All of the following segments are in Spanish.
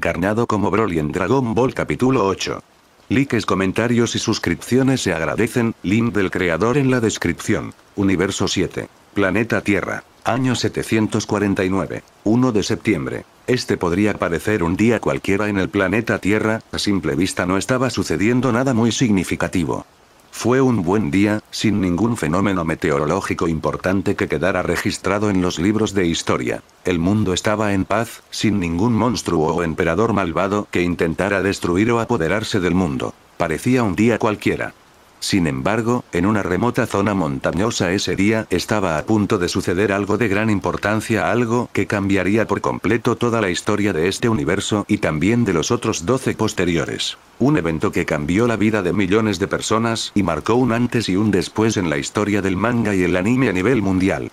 encarnado como Broly en Dragon Ball capítulo 8. Likes, comentarios y suscripciones se agradecen, link del creador en la descripción. Universo 7. Planeta Tierra. Año 749. 1 de septiembre. Este podría parecer un día cualquiera en el planeta Tierra, a simple vista no estaba sucediendo nada muy significativo. Fue un buen día, sin ningún fenómeno meteorológico importante que quedara registrado en los libros de historia. El mundo estaba en paz, sin ningún monstruo o emperador malvado que intentara destruir o apoderarse del mundo. Parecía un día cualquiera. Sin embargo, en una remota zona montañosa ese día estaba a punto de suceder algo de gran importancia, algo que cambiaría por completo toda la historia de este universo y también de los otros 12 posteriores. Un evento que cambió la vida de millones de personas y marcó un antes y un después en la historia del manga y el anime a nivel mundial.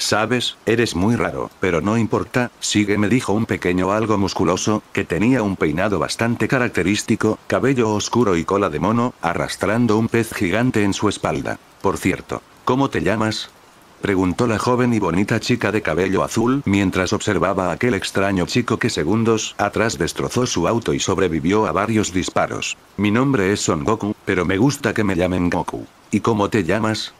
Sabes, eres muy raro, pero no importa, sigue me dijo un pequeño algo musculoso, que tenía un peinado bastante característico, cabello oscuro y cola de mono, arrastrando un pez gigante en su espalda. Por cierto, ¿cómo te llamas? preguntó la joven y bonita chica de cabello azul mientras observaba a aquel extraño chico que segundos atrás destrozó su auto y sobrevivió a varios disparos. Mi nombre es Son Goku, pero me gusta que me llamen Goku. ¿Y cómo te llamas?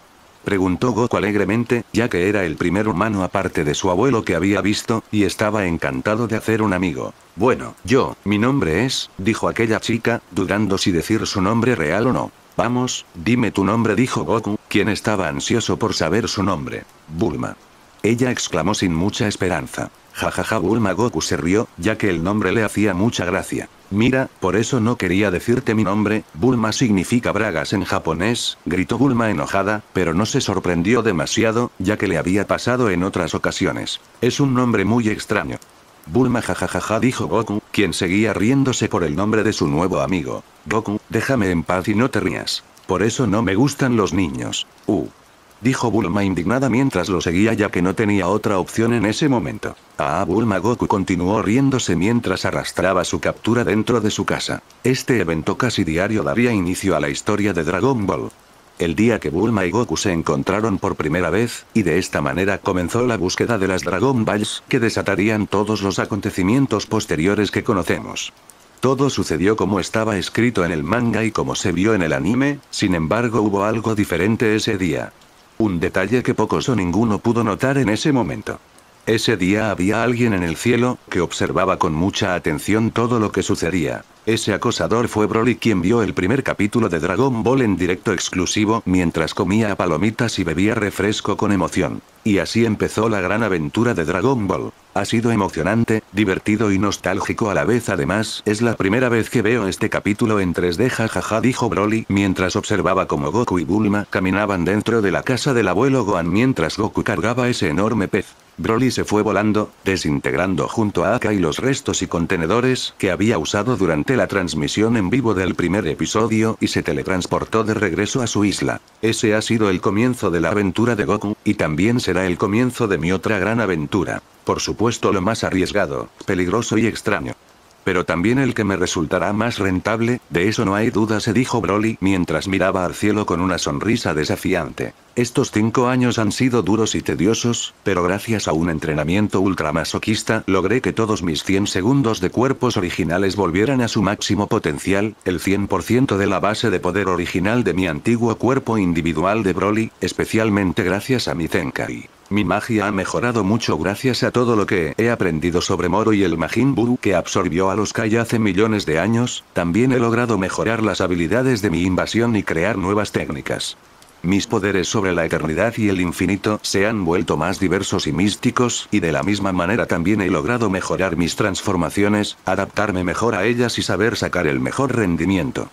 Preguntó Goku alegremente, ya que era el primer humano aparte de su abuelo que había visto, y estaba encantado de hacer un amigo. Bueno, yo, mi nombre es, dijo aquella chica, dudando si decir su nombre real o no. Vamos, dime tu nombre, dijo Goku, quien estaba ansioso por saber su nombre. Bulma. Ella exclamó sin mucha esperanza. Jajaja Bulma Goku se rió, ya que el nombre le hacía mucha gracia. Mira, por eso no quería decirte mi nombre, Bulma significa bragas en japonés, gritó Bulma enojada, pero no se sorprendió demasiado, ya que le había pasado en otras ocasiones. Es un nombre muy extraño. Bulma jajajaja dijo Goku, quien seguía riéndose por el nombre de su nuevo amigo. Goku, déjame en paz y no te rías. Por eso no me gustan los niños. Uh dijo Bulma indignada mientras lo seguía ya que no tenía otra opción en ese momento. Ah, Bulma Goku continuó riéndose mientras arrastraba su captura dentro de su casa. Este evento casi diario daría inicio a la historia de Dragon Ball. El día que Bulma y Goku se encontraron por primera vez, y de esta manera comenzó la búsqueda de las Dragon Balls que desatarían todos los acontecimientos posteriores que conocemos. Todo sucedió como estaba escrito en el manga y como se vio en el anime, sin embargo hubo algo diferente ese día. Un detalle que pocos o ninguno pudo notar en ese momento. Ese día había alguien en el cielo, que observaba con mucha atención todo lo que sucedía. Ese acosador fue Broly quien vio el primer capítulo de Dragon Ball en directo exclusivo mientras comía palomitas y bebía refresco con emoción. Y así empezó la gran aventura de Dragon Ball. Ha sido emocionante, divertido y nostálgico a la vez además es la primera vez que veo este capítulo en 3D jajaja dijo Broly mientras observaba como Goku y Bulma caminaban dentro de la casa del abuelo Gohan mientras Goku cargaba ese enorme pez. Broly se fue volando, desintegrando junto a Aka y los restos y contenedores que había usado durante la transmisión en vivo del primer episodio y se teletransportó de regreso a su isla. Ese ha sido el comienzo de la aventura de Goku, y también será el comienzo de mi otra gran aventura. Por supuesto lo más arriesgado, peligroso y extraño. Pero también el que me resultará más rentable, de eso no hay duda, se dijo Broly mientras miraba al cielo con una sonrisa desafiante. Estos cinco años han sido duros y tediosos, pero gracias a un entrenamiento ultramasoquista logré que todos mis 100 segundos de cuerpos originales volvieran a su máximo potencial, el 100% de la base de poder original de mi antiguo cuerpo individual de Broly, especialmente gracias a mi Tenkai. Mi magia ha mejorado mucho gracias a todo lo que he aprendido sobre Moro y el Majin Buu que absorbió a los Kai hace millones de años, también he logrado mejorar las habilidades de mi invasión y crear nuevas técnicas. Mis poderes sobre la eternidad y el infinito se han vuelto más diversos y místicos, y de la misma manera también he logrado mejorar mis transformaciones, adaptarme mejor a ellas y saber sacar el mejor rendimiento.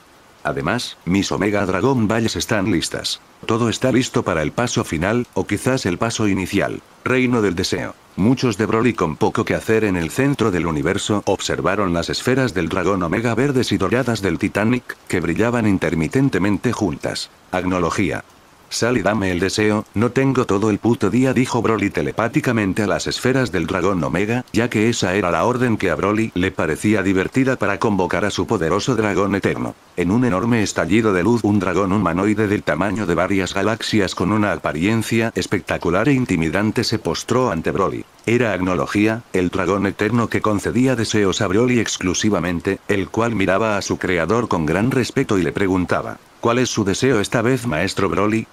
Además, mis Omega Dragon Valles están listas. Todo está listo para el paso final, o quizás el paso inicial. Reino del Deseo. Muchos de Broly con poco que hacer en el centro del universo observaron las esferas del dragón Omega verdes y doradas del Titanic, que brillaban intermitentemente juntas. Agnología. Sal y dame el deseo, no tengo todo el puto día dijo Broly telepáticamente a las esferas del dragón Omega, ya que esa era la orden que a Broly le parecía divertida para convocar a su poderoso dragón eterno. En un enorme estallido de luz un dragón humanoide del tamaño de varias galaxias con una apariencia espectacular e intimidante se postró ante Broly. Era Agnología, el dragón eterno que concedía deseos a Broly exclusivamente, el cual miraba a su creador con gran respeto y le preguntaba, ¿cuál es su deseo esta vez maestro Broly?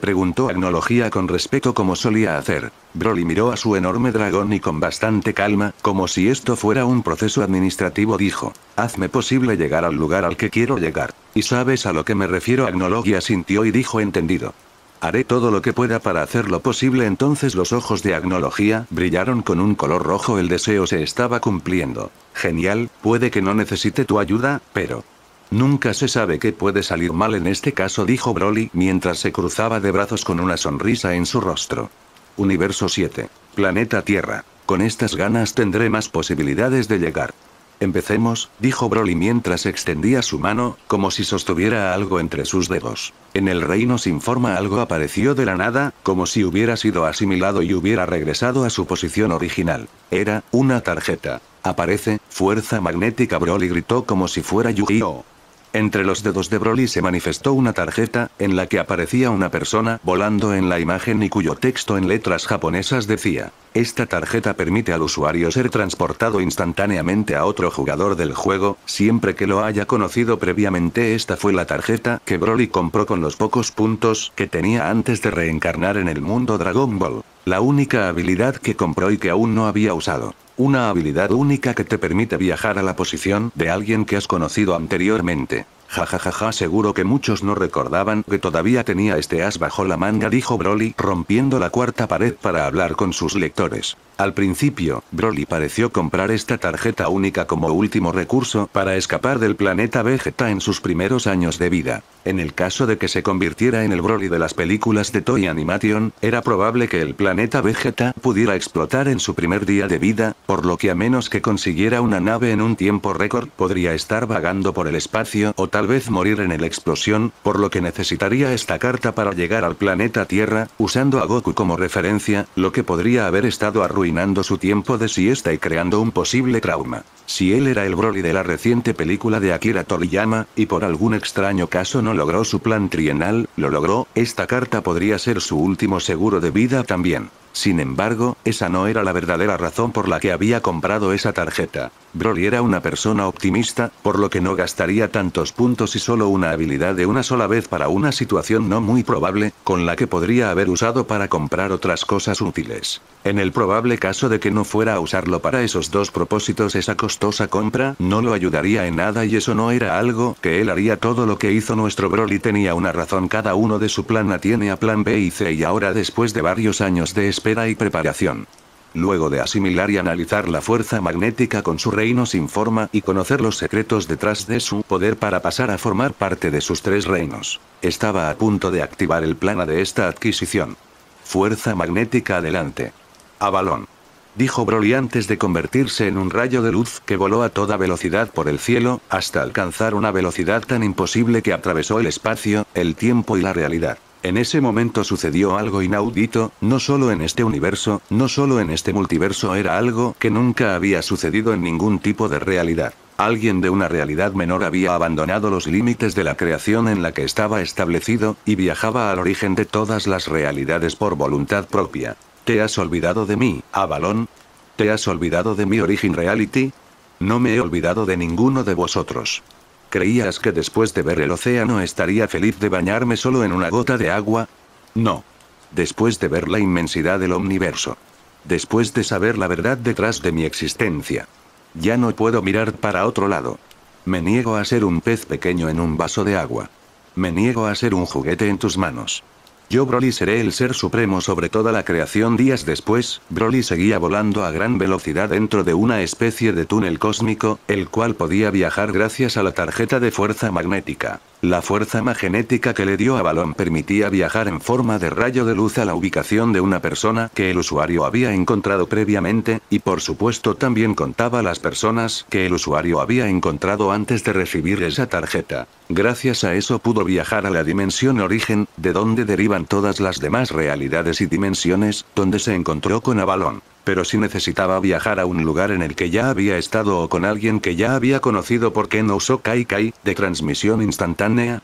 Preguntó Agnología con respeto como solía hacer. Broly miró a su enorme dragón y con bastante calma, como si esto fuera un proceso administrativo dijo. Hazme posible llegar al lugar al que quiero llegar. Y sabes a lo que me refiero Agnología sintió y dijo entendido. Haré todo lo que pueda para hacer lo posible entonces los ojos de Agnología brillaron con un color rojo el deseo se estaba cumpliendo. Genial, puede que no necesite tu ayuda, pero... Nunca se sabe qué puede salir mal en este caso, dijo Broly mientras se cruzaba de brazos con una sonrisa en su rostro. Universo 7. Planeta Tierra. Con estas ganas tendré más posibilidades de llegar. Empecemos, dijo Broly mientras extendía su mano, como si sostuviera algo entre sus dedos. En el reino sin forma algo apareció de la nada, como si hubiera sido asimilado y hubiera regresado a su posición original. Era, una tarjeta. Aparece, fuerza magnética Broly gritó como si fuera Yu-Gi-Oh! Entre los dedos de Broly se manifestó una tarjeta, en la que aparecía una persona volando en la imagen y cuyo texto en letras japonesas decía, esta tarjeta permite al usuario ser transportado instantáneamente a otro jugador del juego, siempre que lo haya conocido previamente. Esta fue la tarjeta que Broly compró con los pocos puntos que tenía antes de reencarnar en el mundo Dragon Ball, la única habilidad que compró y que aún no había usado. Una habilidad única que te permite viajar a la posición de alguien que has conocido anteriormente. Jajajaja, ja, ja, seguro que muchos no recordaban que todavía tenía este as bajo la manga, dijo Broly, rompiendo la cuarta pared para hablar con sus lectores. Al principio, Broly pareció comprar esta tarjeta única como último recurso para escapar del planeta Vegeta en sus primeros años de vida. En el caso de que se convirtiera en el Broly de las películas de Toy Animation, era probable que el planeta Vegeta pudiera explotar en su primer día de vida, por lo que a menos que consiguiera una nave en un tiempo récord, podría estar vagando por el espacio o tal vez morir en la explosión, por lo que necesitaría esta carta para llegar al planeta Tierra, usando a Goku como referencia, lo que podría haber estado arruinado su tiempo de siesta y creando un posible trauma. Si él era el Broly de la reciente película de Akira Toriyama, y por algún extraño caso no logró su plan trienal, lo logró, esta carta podría ser su último seguro de vida también. Sin embargo, esa no era la verdadera razón por la que había comprado esa tarjeta. Broly era una persona optimista, por lo que no gastaría tantos puntos y solo una habilidad de una sola vez para una situación no muy probable, con la que podría haber usado para comprar otras cosas útiles. En el probable caso de que no fuera a usarlo para esos dos propósitos esa costosa compra no lo ayudaría en nada y eso no era algo que él haría todo lo que hizo nuestro Broly tenía una razón cada uno de su plan A tiene a plan B y C y ahora después de varios años de espera y preparación. Luego de asimilar y analizar la fuerza magnética con su reino sin forma y conocer los secretos detrás de su poder para pasar a formar parte de sus tres reinos, estaba a punto de activar el plana de esta adquisición. Fuerza magnética adelante. A balón. Dijo Broly antes de convertirse en un rayo de luz que voló a toda velocidad por el cielo, hasta alcanzar una velocidad tan imposible que atravesó el espacio, el tiempo y la realidad. En ese momento sucedió algo inaudito, no solo en este universo, no solo en este multiverso era algo que nunca había sucedido en ningún tipo de realidad. Alguien de una realidad menor había abandonado los límites de la creación en la que estaba establecido, y viajaba al origen de todas las realidades por voluntad propia. ¿Te has olvidado de mí, Avalon? ¿Te has olvidado de mi origen reality? No me he olvidado de ninguno de vosotros. ¿Creías que después de ver el océano estaría feliz de bañarme solo en una gota de agua? No. Después de ver la inmensidad del universo. Después de saber la verdad detrás de mi existencia. Ya no puedo mirar para otro lado. Me niego a ser un pez pequeño en un vaso de agua. Me niego a ser un juguete en tus manos. Yo Broly seré el ser supremo sobre toda la creación días después, Broly seguía volando a gran velocidad dentro de una especie de túnel cósmico, el cual podía viajar gracias a la tarjeta de fuerza magnética. La fuerza magnética que le dio a Balón permitía viajar en forma de rayo de luz a la ubicación de una persona que el usuario había encontrado previamente, y por supuesto también contaba las personas que el usuario había encontrado antes de recibir esa tarjeta. Gracias a eso pudo viajar a la dimensión origen, de donde derivan todas las demás realidades y dimensiones, donde se encontró con Avalon. Pero si necesitaba viajar a un lugar en el que ya había estado o con alguien que ya había conocido porque no usó Kai Kai, de transmisión instantánea,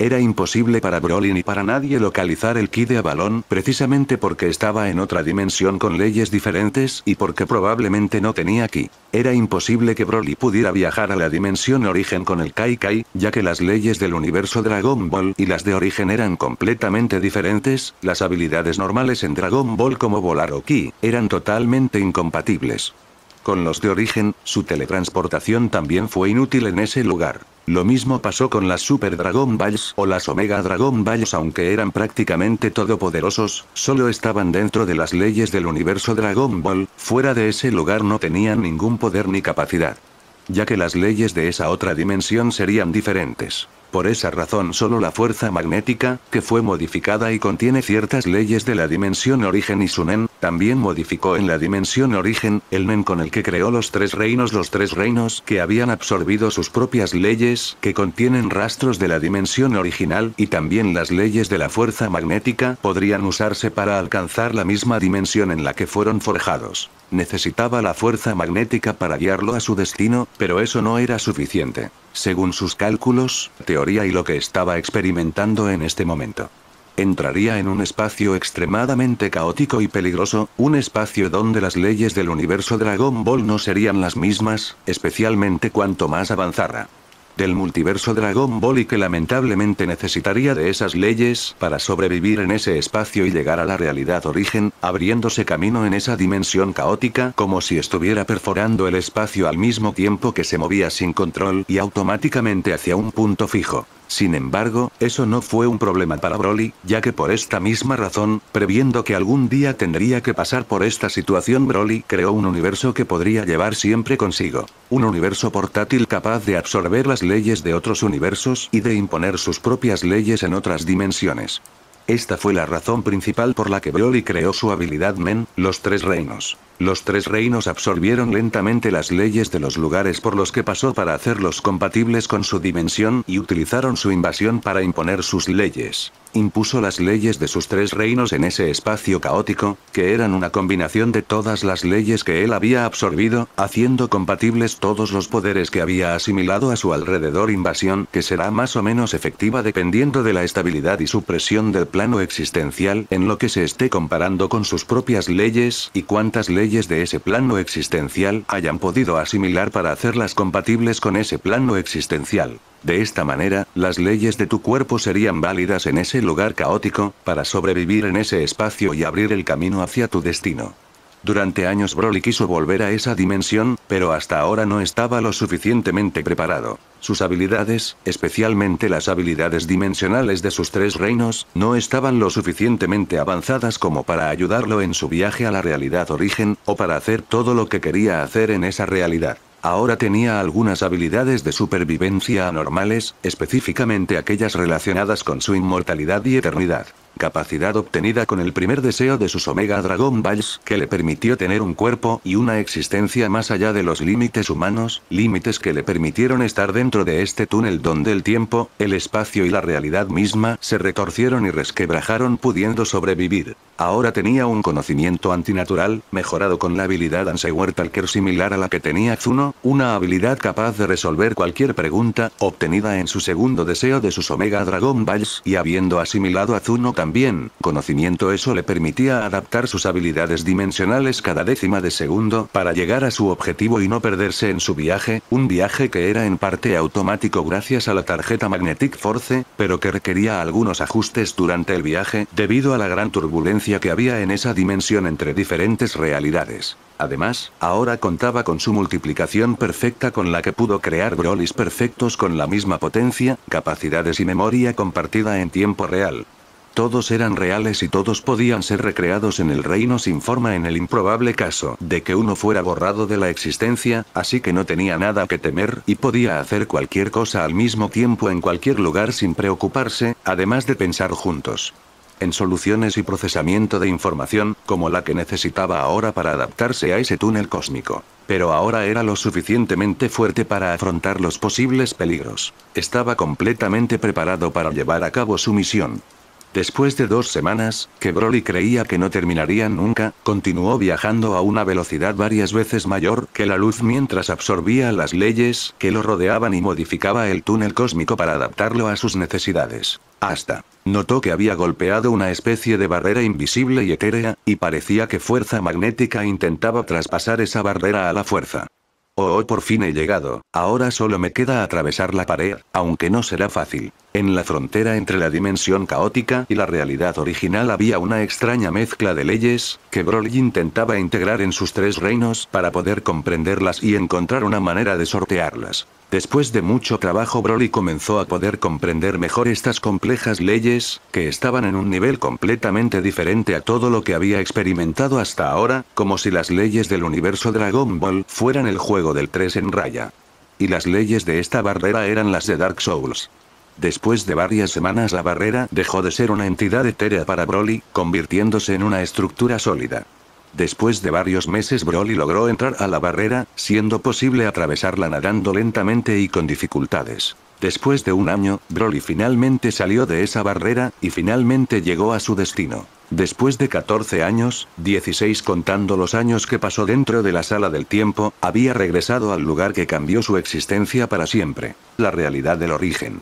era imposible para Broly ni para nadie localizar el ki de Avalon precisamente porque estaba en otra dimensión con leyes diferentes y porque probablemente no tenía ki. Era imposible que Broly pudiera viajar a la dimensión origen con el Kai Kai, ya que las leyes del universo Dragon Ball y las de origen eran completamente diferentes, las habilidades normales en Dragon Ball como volar o ki, eran totalmente incompatibles. Con los de origen, su teletransportación también fue inútil en ese lugar. Lo mismo pasó con las Super Dragon Balls o las Omega Dragon Balls aunque eran prácticamente todopoderosos, solo estaban dentro de las leyes del universo Dragon Ball, fuera de ese lugar no tenían ningún poder ni capacidad. Ya que las leyes de esa otra dimensión serían diferentes. Por esa razón solo la fuerza magnética, que fue modificada y contiene ciertas leyes de la dimensión origen y Sunen, también modificó en la dimensión origen, el men con el que creó los tres reinos los tres reinos que habían absorbido sus propias leyes que contienen rastros de la dimensión original y también las leyes de la fuerza magnética podrían usarse para alcanzar la misma dimensión en la que fueron forjados. Necesitaba la fuerza magnética para guiarlo a su destino, pero eso no era suficiente, según sus cálculos, teoría y lo que estaba experimentando en este momento entraría en un espacio extremadamente caótico y peligroso, un espacio donde las leyes del universo Dragon Ball no serían las mismas, especialmente cuanto más avanzara del multiverso Dragon Ball y que lamentablemente necesitaría de esas leyes para sobrevivir en ese espacio y llegar a la realidad origen, abriéndose camino en esa dimensión caótica como si estuviera perforando el espacio al mismo tiempo que se movía sin control y automáticamente hacia un punto fijo. Sin embargo, eso no fue un problema para Broly, ya que por esta misma razón, previendo que algún día tendría que pasar por esta situación Broly creó un universo que podría llevar siempre consigo. Un universo portátil capaz de absorber las leyes de otros universos y de imponer sus propias leyes en otras dimensiones. Esta fue la razón principal por la que Broly creó su habilidad Men, los tres reinos. Los tres reinos absorbieron lentamente las leyes de los lugares por los que pasó para hacerlos compatibles con su dimensión y utilizaron su invasión para imponer sus leyes impuso las leyes de sus tres reinos en ese espacio caótico, que eran una combinación de todas las leyes que él había absorbido, haciendo compatibles todos los poderes que había asimilado a su alrededor invasión que será más o menos efectiva dependiendo de la estabilidad y su presión del plano existencial en lo que se esté comparando con sus propias leyes y cuántas leyes de ese plano existencial hayan podido asimilar para hacerlas compatibles con ese plano existencial. De esta manera, las leyes de tu cuerpo serían válidas en ese lugar caótico, para sobrevivir en ese espacio y abrir el camino hacia tu destino. Durante años Broly quiso volver a esa dimensión, pero hasta ahora no estaba lo suficientemente preparado. Sus habilidades, especialmente las habilidades dimensionales de sus tres reinos, no estaban lo suficientemente avanzadas como para ayudarlo en su viaje a la realidad origen, o para hacer todo lo que quería hacer en esa realidad. Ahora tenía algunas habilidades de supervivencia anormales, específicamente aquellas relacionadas con su inmortalidad y eternidad. Capacidad obtenida con el primer deseo de sus Omega Dragon Balls, que le permitió tener un cuerpo y una existencia más allá de los límites humanos, límites que le permitieron estar dentro de este túnel donde el tiempo, el espacio y la realidad misma se retorcieron y resquebrajaron pudiendo sobrevivir. Ahora tenía un conocimiento antinatural, mejorado con la habilidad Answer Talker similar a la que tenía Zuno, una habilidad capaz de resolver cualquier pregunta, obtenida en su segundo deseo de sus Omega Dragon Balls y habiendo asimilado a Zuno también, conocimiento eso le permitía adaptar sus habilidades dimensionales cada décima de segundo para llegar a su objetivo y no perderse en su viaje, un viaje que era en parte automático gracias a la tarjeta Magnetic Force, pero que requería algunos ajustes durante el viaje, debido a la gran turbulencia que había en esa dimensión entre diferentes realidades. Además, ahora contaba con su multiplicación perfecta con la que pudo crear Brolis perfectos con la misma potencia, capacidades y memoria compartida en tiempo real. Todos eran reales y todos podían ser recreados en el reino sin forma en el improbable caso de que uno fuera borrado de la existencia, así que no tenía nada que temer y podía hacer cualquier cosa al mismo tiempo en cualquier lugar sin preocuparse, además de pensar juntos en soluciones y procesamiento de información, como la que necesitaba ahora para adaptarse a ese túnel cósmico. Pero ahora era lo suficientemente fuerte para afrontar los posibles peligros. Estaba completamente preparado para llevar a cabo su misión. Después de dos semanas, que Broly creía que no terminaría nunca, continuó viajando a una velocidad varias veces mayor que la luz mientras absorbía las leyes que lo rodeaban y modificaba el túnel cósmico para adaptarlo a sus necesidades. Hasta. Notó que había golpeado una especie de barrera invisible y etérea, y parecía que fuerza magnética intentaba traspasar esa barrera a la fuerza. Oh, oh, por fin he llegado, ahora solo me queda atravesar la pared, aunque no será fácil. En la frontera entre la dimensión caótica y la realidad original había una extraña mezcla de leyes, que Broly intentaba integrar en sus tres reinos para poder comprenderlas y encontrar una manera de sortearlas. Después de mucho trabajo Broly comenzó a poder comprender mejor estas complejas leyes, que estaban en un nivel completamente diferente a todo lo que había experimentado hasta ahora, como si las leyes del universo Dragon Ball fueran el juego del 3 en raya. Y las leyes de esta barrera eran las de Dark Souls. Después de varias semanas la barrera dejó de ser una entidad etérea para Broly, convirtiéndose en una estructura sólida. Después de varios meses Broly logró entrar a la barrera, siendo posible atravesarla nadando lentamente y con dificultades. Después de un año, Broly finalmente salió de esa barrera, y finalmente llegó a su destino. Después de 14 años, 16 contando los años que pasó dentro de la sala del tiempo, había regresado al lugar que cambió su existencia para siempre. La realidad del origen.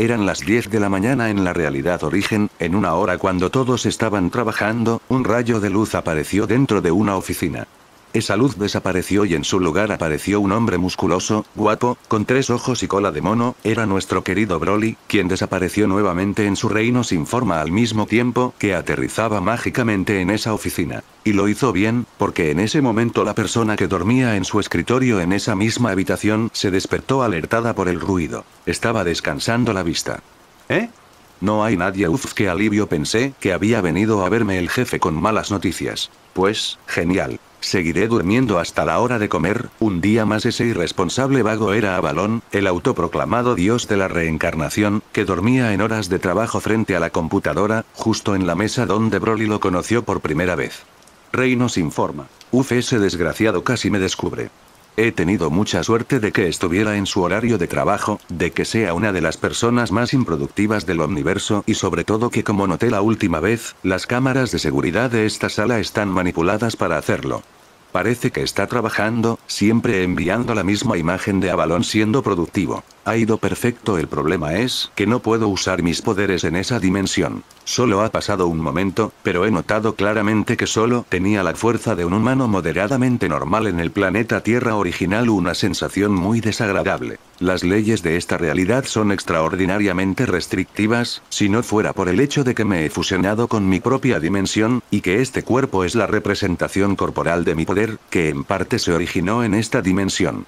Eran las 10 de la mañana en la realidad origen, en una hora cuando todos estaban trabajando, un rayo de luz apareció dentro de una oficina. Esa luz desapareció y en su lugar apareció un hombre musculoso, guapo, con tres ojos y cola de mono, era nuestro querido Broly, quien desapareció nuevamente en su reino sin forma al mismo tiempo que aterrizaba mágicamente en esa oficina. Y lo hizo bien, porque en ese momento la persona que dormía en su escritorio en esa misma habitación se despertó alertada por el ruido. Estaba descansando la vista. ¿Eh? No hay nadie, uff, que alivio pensé que había venido a verme el jefe con malas noticias. Pues, genial. Seguiré durmiendo hasta la hora de comer, un día más ese irresponsable vago era Avalón, el autoproclamado dios de la reencarnación, que dormía en horas de trabajo frente a la computadora, justo en la mesa donde Broly lo conoció por primera vez. nos informa. Uf, ese desgraciado casi me descubre. He tenido mucha suerte de que estuviera en su horario de trabajo, de que sea una de las personas más improductivas del universo y sobre todo que como noté la última vez, las cámaras de seguridad de esta sala están manipuladas para hacerlo. Parece que está trabajando, siempre enviando la misma imagen de Avalon siendo productivo. Ha ido perfecto el problema es que no puedo usar mis poderes en esa dimensión. Solo ha pasado un momento, pero he notado claramente que solo tenía la fuerza de un humano moderadamente normal en el planeta Tierra original una sensación muy desagradable. Las leyes de esta realidad son extraordinariamente restrictivas, si no fuera por el hecho de que me he fusionado con mi propia dimensión, y que este cuerpo es la representación corporal de mi poder, que en parte se originó en esta dimensión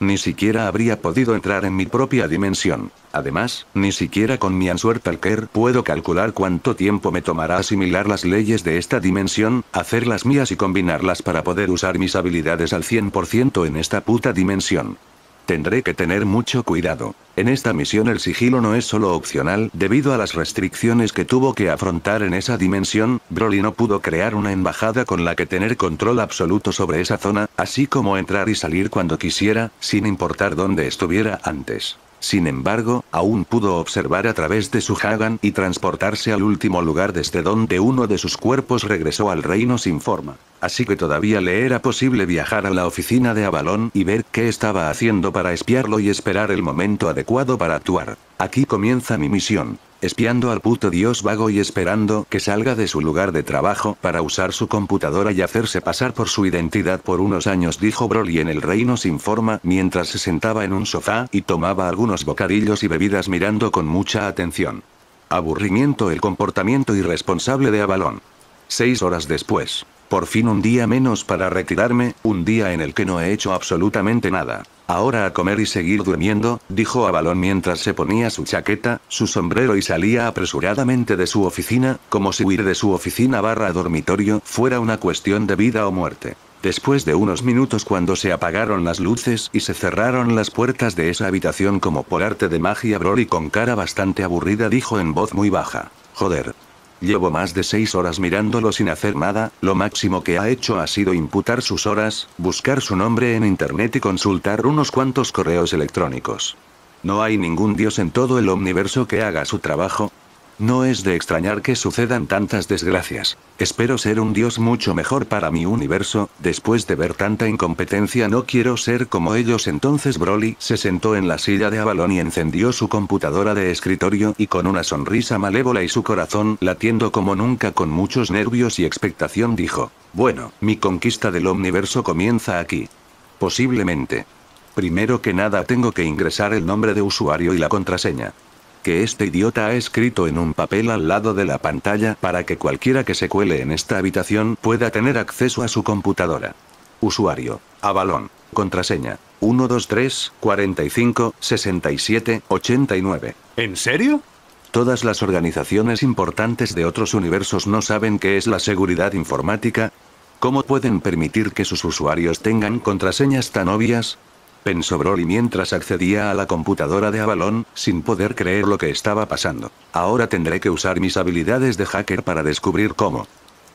ni siquiera habría podido entrar en mi propia dimensión. Además, ni siquiera con mi Answer Talker puedo calcular cuánto tiempo me tomará asimilar las leyes de esta dimensión, hacerlas mías y combinarlas para poder usar mis habilidades al 100% en esta puta dimensión. Tendré que tener mucho cuidado. En esta misión el sigilo no es solo opcional, debido a las restricciones que tuvo que afrontar en esa dimensión, Broly no pudo crear una embajada con la que tener control absoluto sobre esa zona, así como entrar y salir cuando quisiera, sin importar dónde estuviera antes. Sin embargo, aún pudo observar a través de su Hagan y transportarse al último lugar desde donde uno de sus cuerpos regresó al reino sin forma. Así que todavía le era posible viajar a la oficina de Avalon y ver qué estaba haciendo para espiarlo y esperar el momento adecuado para actuar. Aquí comienza mi misión espiando al puto dios vago y esperando que salga de su lugar de trabajo para usar su computadora y hacerse pasar por su identidad por unos años, dijo Broly en el reino sin forma mientras se sentaba en un sofá y tomaba algunos bocadillos y bebidas mirando con mucha atención. Aburrimiento el comportamiento irresponsable de Avalon. Seis horas después. Por fin un día menos para retirarme, un día en el que no he hecho absolutamente nada. Ahora a comer y seguir durmiendo, dijo Avalon mientras se ponía su chaqueta, su sombrero y salía apresuradamente de su oficina, como si huir de su oficina barra dormitorio fuera una cuestión de vida o muerte. Después de unos minutos cuando se apagaron las luces y se cerraron las puertas de esa habitación como por arte de magia, Broly con cara bastante aburrida dijo en voz muy baja. Joder, Llevo más de seis horas mirándolo sin hacer nada, lo máximo que ha hecho ha sido imputar sus horas, buscar su nombre en internet y consultar unos cuantos correos electrónicos. No hay ningún dios en todo el universo que haga su trabajo, no es de extrañar que sucedan tantas desgracias. Espero ser un dios mucho mejor para mi universo, después de ver tanta incompetencia no quiero ser como ellos. Entonces Broly se sentó en la silla de Avalon y encendió su computadora de escritorio y con una sonrisa malévola y su corazón latiendo como nunca con muchos nervios y expectación dijo. Bueno, mi conquista del omniverso comienza aquí. Posiblemente. Primero que nada tengo que ingresar el nombre de usuario y la contraseña que este idiota ha escrito en un papel al lado de la pantalla para que cualquiera que se cuele en esta habitación pueda tener acceso a su computadora. Usuario. Avalón. Contraseña. 123 45 67 89. ¿En serio? Todas las organizaciones importantes de otros universos no saben qué es la seguridad informática. ¿Cómo pueden permitir que sus usuarios tengan contraseñas tan obvias? pensó Broly mientras accedía a la computadora de Avalon, sin poder creer lo que estaba pasando. Ahora tendré que usar mis habilidades de hacker para descubrir cómo.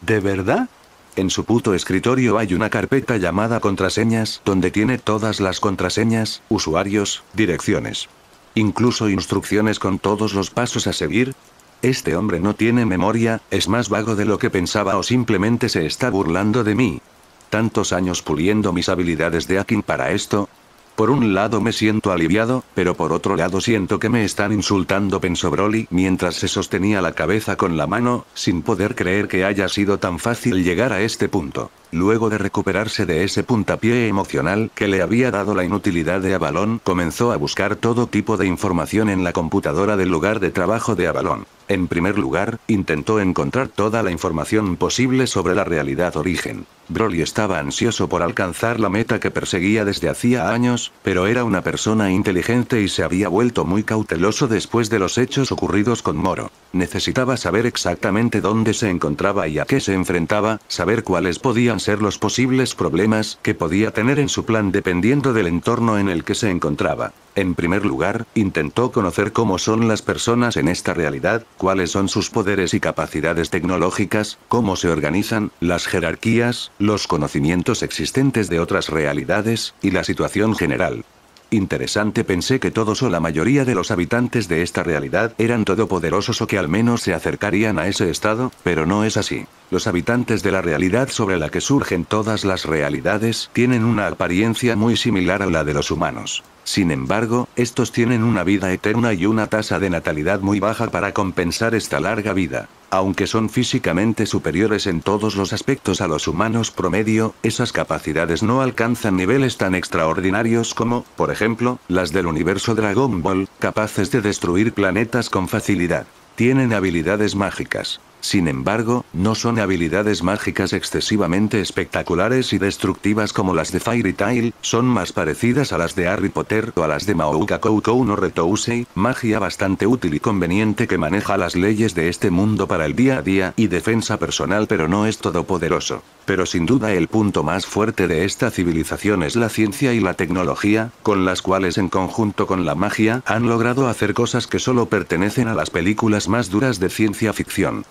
¿De verdad? En su puto escritorio hay una carpeta llamada contraseñas, donde tiene todas las contraseñas, usuarios, direcciones. Incluso instrucciones con todos los pasos a seguir. Este hombre no tiene memoria, es más vago de lo que pensaba o simplemente se está burlando de mí. Tantos años puliendo mis habilidades de hacking para esto, por un lado me siento aliviado, pero por otro lado siento que me están insultando, pensó Broly mientras se sostenía la cabeza con la mano, sin poder creer que haya sido tan fácil llegar a este punto. Luego de recuperarse de ese puntapié emocional que le había dado la inutilidad de Avalon, comenzó a buscar todo tipo de información en la computadora del lugar de trabajo de Avalon. En primer lugar, intentó encontrar toda la información posible sobre la realidad origen. Broly estaba ansioso por alcanzar la meta que perseguía desde hacía años, pero era una persona inteligente y se había vuelto muy cauteloso después de los hechos ocurridos con Moro. Necesitaba saber exactamente dónde se encontraba y a qué se enfrentaba, saber cuáles podían ser los posibles problemas que podía tener en su plan dependiendo del entorno en el que se encontraba. En primer lugar, intentó conocer cómo son las personas en esta realidad, cuáles son sus poderes y capacidades tecnológicas, cómo se organizan, las jerarquías, los conocimientos existentes de otras realidades, y la situación general. Interesante pensé que todos o la mayoría de los habitantes de esta realidad eran todopoderosos o que al menos se acercarían a ese estado, pero no es así. Los habitantes de la realidad sobre la que surgen todas las realidades tienen una apariencia muy similar a la de los humanos. Sin embargo, estos tienen una vida eterna y una tasa de natalidad muy baja para compensar esta larga vida. Aunque son físicamente superiores en todos los aspectos a los humanos promedio, esas capacidades no alcanzan niveles tan extraordinarios como, por ejemplo, las del universo Dragon Ball, capaces de destruir planetas con facilidad. Tienen habilidades mágicas. Sin embargo, no son habilidades mágicas excesivamente espectaculares y destructivas como las de Fairy Tail, son más parecidas a las de Harry Potter o a las de Maouka Koukou no Retousei, magia bastante útil y conveniente que maneja las leyes de este mundo para el día a día y defensa personal pero no es todopoderoso. Pero sin duda el punto más fuerte de esta civilización es la ciencia y la tecnología, con las cuales en conjunto con la magia han logrado hacer cosas que solo pertenecen a las películas más duras de ciencia ficción.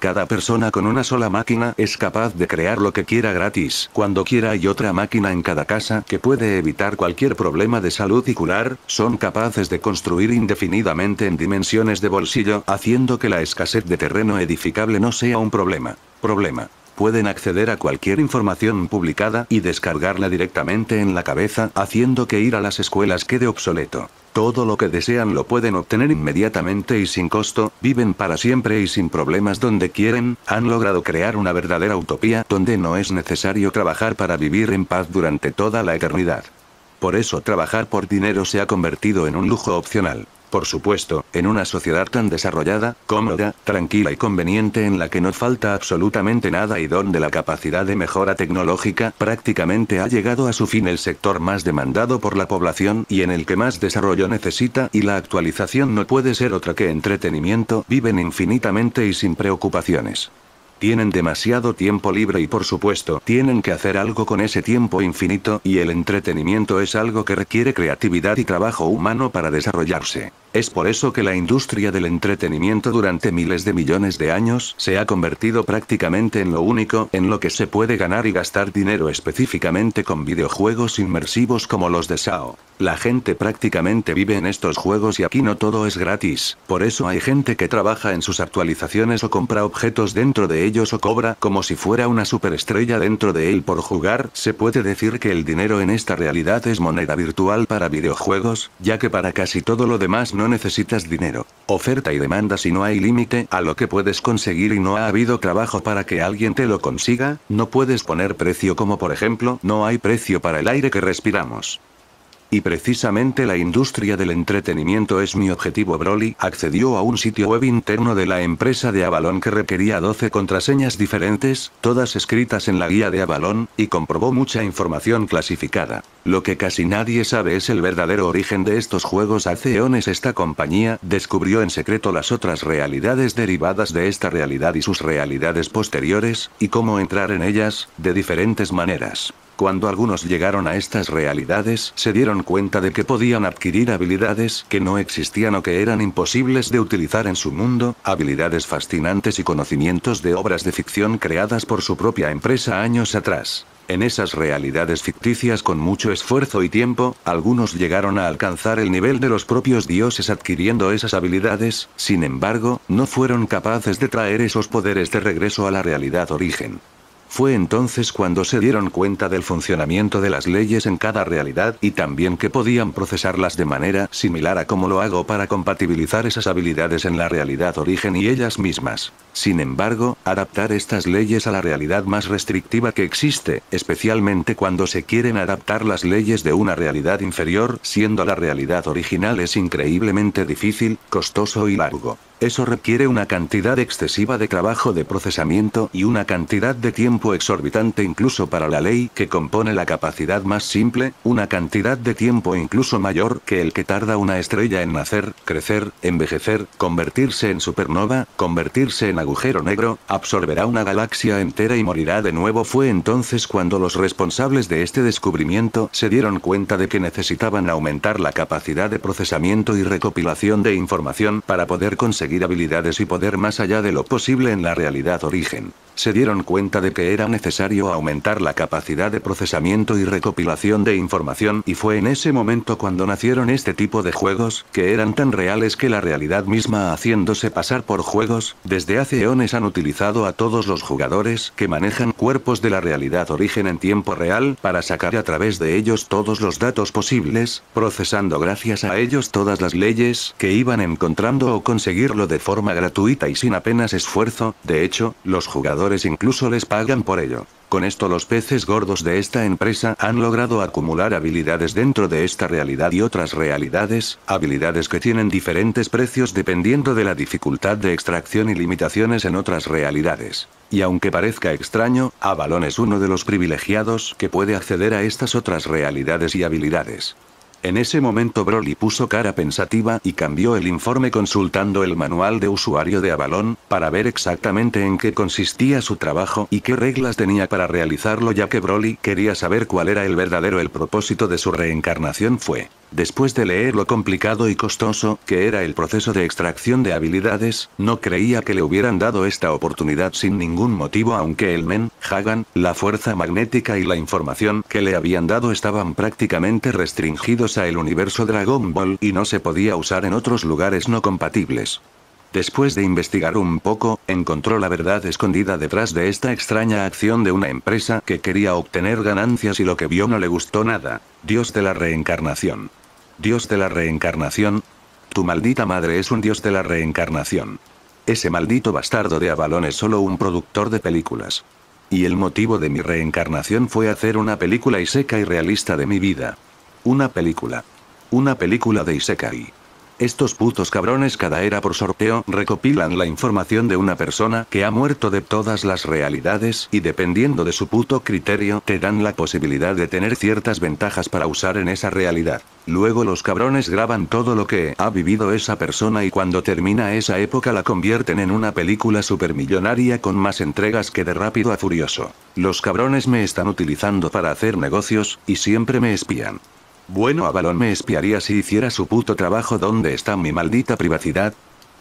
Cada persona con una sola máquina es capaz de crear lo que quiera gratis. Cuando quiera hay otra máquina en cada casa que puede evitar cualquier problema de salud y curar, son capaces de construir indefinidamente en dimensiones de bolsillo, haciendo que la escasez de terreno edificable no sea un problema. Problema pueden acceder a cualquier información publicada y descargarla directamente en la cabeza, haciendo que ir a las escuelas quede obsoleto. Todo lo que desean lo pueden obtener inmediatamente y sin costo, viven para siempre y sin problemas donde quieren, han logrado crear una verdadera utopía donde no es necesario trabajar para vivir en paz durante toda la eternidad. Por eso trabajar por dinero se ha convertido en un lujo opcional. Por supuesto, en una sociedad tan desarrollada, cómoda, tranquila y conveniente en la que no falta absolutamente nada y donde la capacidad de mejora tecnológica prácticamente ha llegado a su fin el sector más demandado por la población y en el que más desarrollo necesita y la actualización no puede ser otra que entretenimiento, viven infinitamente y sin preocupaciones. Tienen demasiado tiempo libre y por supuesto tienen que hacer algo con ese tiempo infinito y el entretenimiento es algo que requiere creatividad y trabajo humano para desarrollarse. Es por eso que la industria del entretenimiento durante miles de millones de años se ha convertido prácticamente en lo único en lo que se puede ganar y gastar dinero específicamente con videojuegos inmersivos como los de SAO. La gente prácticamente vive en estos juegos y aquí no todo es gratis, por eso hay gente que trabaja en sus actualizaciones o compra objetos dentro de ellos o cobra como si fuera una superestrella dentro de él por jugar. Se puede decir que el dinero en esta realidad es moneda virtual para videojuegos, ya que para casi todo lo demás no no necesitas dinero, oferta y demanda si no hay límite a lo que puedes conseguir y no ha habido trabajo para que alguien te lo consiga, no puedes poner precio como por ejemplo no hay precio para el aire que respiramos. Y precisamente la industria del entretenimiento es mi objetivo. Broly accedió a un sitio web interno de la empresa de Avalon que requería 12 contraseñas diferentes, todas escritas en la guía de Avalon, y comprobó mucha información clasificada. Lo que casi nadie sabe es el verdadero origen de estos juegos. Hace eones esta compañía descubrió en secreto las otras realidades derivadas de esta realidad y sus realidades posteriores, y cómo entrar en ellas, de diferentes maneras. Cuando algunos llegaron a estas realidades, se dieron cuenta de que podían adquirir habilidades que no existían o que eran imposibles de utilizar en su mundo, habilidades fascinantes y conocimientos de obras de ficción creadas por su propia empresa años atrás. En esas realidades ficticias con mucho esfuerzo y tiempo, algunos llegaron a alcanzar el nivel de los propios dioses adquiriendo esas habilidades, sin embargo, no fueron capaces de traer esos poderes de regreso a la realidad origen. Fue entonces cuando se dieron cuenta del funcionamiento de las leyes en cada realidad y también que podían procesarlas de manera similar a como lo hago para compatibilizar esas habilidades en la realidad origen y ellas mismas. Sin embargo, adaptar estas leyes a la realidad más restrictiva que existe, especialmente cuando se quieren adaptar las leyes de una realidad inferior, siendo la realidad original es increíblemente difícil, costoso y largo. Eso requiere una cantidad excesiva de trabajo de procesamiento y una cantidad de tiempo exorbitante incluso para la ley que compone la capacidad más simple, una cantidad de tiempo incluso mayor que el que tarda una estrella en nacer, crecer, envejecer, convertirse en supernova, convertirse en agujero negro, absorberá una galaxia entera y morirá de nuevo. Fue entonces cuando los responsables de este descubrimiento se dieron cuenta de que necesitaban aumentar la capacidad de procesamiento y recopilación de información para poder conseguir habilidades y poder más allá de lo posible en la realidad origen. Se dieron cuenta de que era necesario aumentar la capacidad de procesamiento y recopilación de información y fue en ese momento cuando nacieron este tipo de juegos, que eran tan reales que la realidad misma haciéndose pasar por juegos, desde hace eones han utilizado a todos los jugadores que manejan cuerpos de la realidad origen en tiempo real para sacar a través de ellos todos los datos posibles, procesando gracias a ellos todas las leyes que iban encontrando o conseguir de forma gratuita y sin apenas esfuerzo, de hecho, los jugadores incluso les pagan por ello. Con esto los peces gordos de esta empresa han logrado acumular habilidades dentro de esta realidad y otras realidades, habilidades que tienen diferentes precios dependiendo de la dificultad de extracción y limitaciones en otras realidades. Y aunque parezca extraño, Avalon es uno de los privilegiados que puede acceder a estas otras realidades y habilidades. En ese momento Broly puso cara pensativa y cambió el informe consultando el manual de usuario de Avalon, para ver exactamente en qué consistía su trabajo y qué reglas tenía para realizarlo ya que Broly quería saber cuál era el verdadero el propósito de su reencarnación fue Después de leer lo complicado y costoso que era el proceso de extracción de habilidades, no creía que le hubieran dado esta oportunidad sin ningún motivo aunque el men, Hagan, la fuerza magnética y la información que le habían dado estaban prácticamente restringidos a el universo Dragon Ball y no se podía usar en otros lugares no compatibles. Después de investigar un poco, encontró la verdad escondida detrás de esta extraña acción de una empresa que quería obtener ganancias y lo que vio no le gustó nada. Dios de la reencarnación. Dios de la reencarnación. Tu maldita madre es un dios de la reencarnación. Ese maldito bastardo de Avalon es solo un productor de películas. Y el motivo de mi reencarnación fue hacer una película y realista de mi vida. Una película. Una película de isekai. Estos putos cabrones cada era por sorteo recopilan la información de una persona que ha muerto de todas las realidades y dependiendo de su puto criterio te dan la posibilidad de tener ciertas ventajas para usar en esa realidad. Luego los cabrones graban todo lo que ha vivido esa persona y cuando termina esa época la convierten en una película supermillonaria con más entregas que de rápido a furioso. Los cabrones me están utilizando para hacer negocios, y siempre me espían. Bueno, Avalon me espiaría si hiciera su puto trabajo. donde está mi maldita privacidad?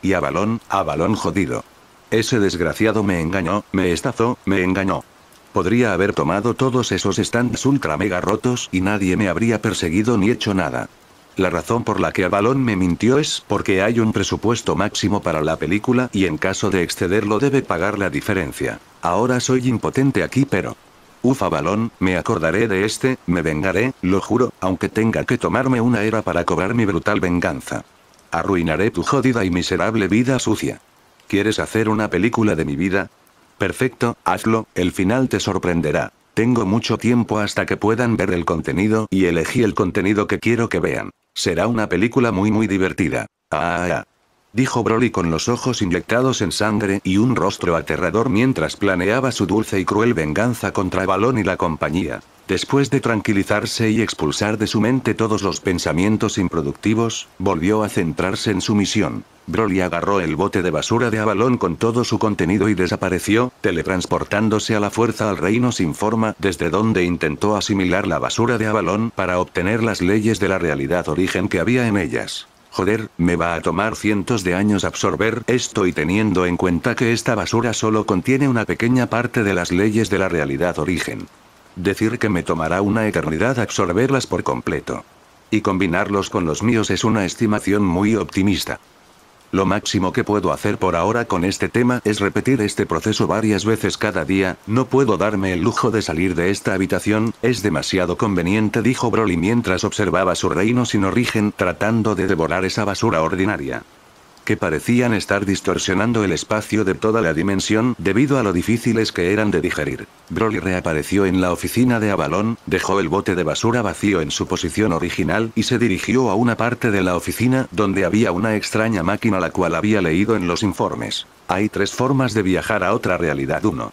Y Avalon, Avalon jodido. Ese desgraciado me engañó, me estafó, me engañó. Podría haber tomado todos esos stands ultra mega rotos y nadie me habría perseguido ni hecho nada. La razón por la que Avalon me mintió es porque hay un presupuesto máximo para la película y en caso de excederlo debe pagar la diferencia. Ahora soy impotente aquí pero... Ufa balón, me acordaré de este, me vengaré, lo juro, aunque tenga que tomarme una era para cobrar mi brutal venganza. Arruinaré tu jodida y miserable vida sucia. ¿Quieres hacer una película de mi vida? Perfecto, hazlo, el final te sorprenderá. Tengo mucho tiempo hasta que puedan ver el contenido y elegí el contenido que quiero que vean. Será una película muy muy divertida. Ah, ah, ah dijo Broly con los ojos inyectados en sangre y un rostro aterrador mientras planeaba su dulce y cruel venganza contra Avalon y la compañía. Después de tranquilizarse y expulsar de su mente todos los pensamientos improductivos, volvió a centrarse en su misión. Broly agarró el bote de basura de Avalon con todo su contenido y desapareció, teletransportándose a la fuerza al reino sin forma, desde donde intentó asimilar la basura de Avalon para obtener las leyes de la realidad origen que había en ellas. Joder, me va a tomar cientos de años absorber esto y teniendo en cuenta que esta basura solo contiene una pequeña parte de las leyes de la realidad origen. Decir que me tomará una eternidad absorberlas por completo. Y combinarlos con los míos es una estimación muy optimista. Lo máximo que puedo hacer por ahora con este tema es repetir este proceso varias veces cada día, no puedo darme el lujo de salir de esta habitación, es demasiado conveniente dijo Broly mientras observaba su reino sin origen tratando de devorar esa basura ordinaria que parecían estar distorsionando el espacio de toda la dimensión debido a lo difíciles que eran de digerir. Broly reapareció en la oficina de Avalon, dejó el bote de basura vacío en su posición original y se dirigió a una parte de la oficina donde había una extraña máquina la cual había leído en los informes. Hay tres formas de viajar a otra realidad. 1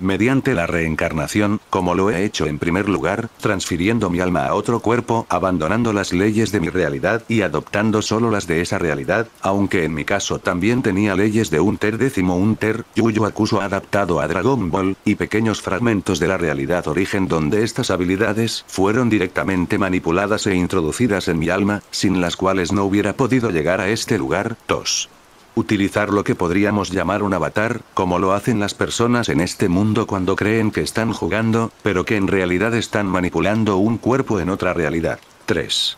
mediante la reencarnación, como lo he hecho en primer lugar, transfiriendo mi alma a otro cuerpo, abandonando las leyes de mi realidad y adoptando solo las de esa realidad, aunque en mi caso también tenía leyes de un ter décimo un ter, Yuyo acuso adaptado a Dragon Ball, y pequeños fragmentos de la realidad origen donde estas habilidades fueron directamente manipuladas e introducidas en mi alma, sin las cuales no hubiera podido llegar a este lugar, tos. Utilizar lo que podríamos llamar un avatar, como lo hacen las personas en este mundo cuando creen que están jugando, pero que en realidad están manipulando un cuerpo en otra realidad. 3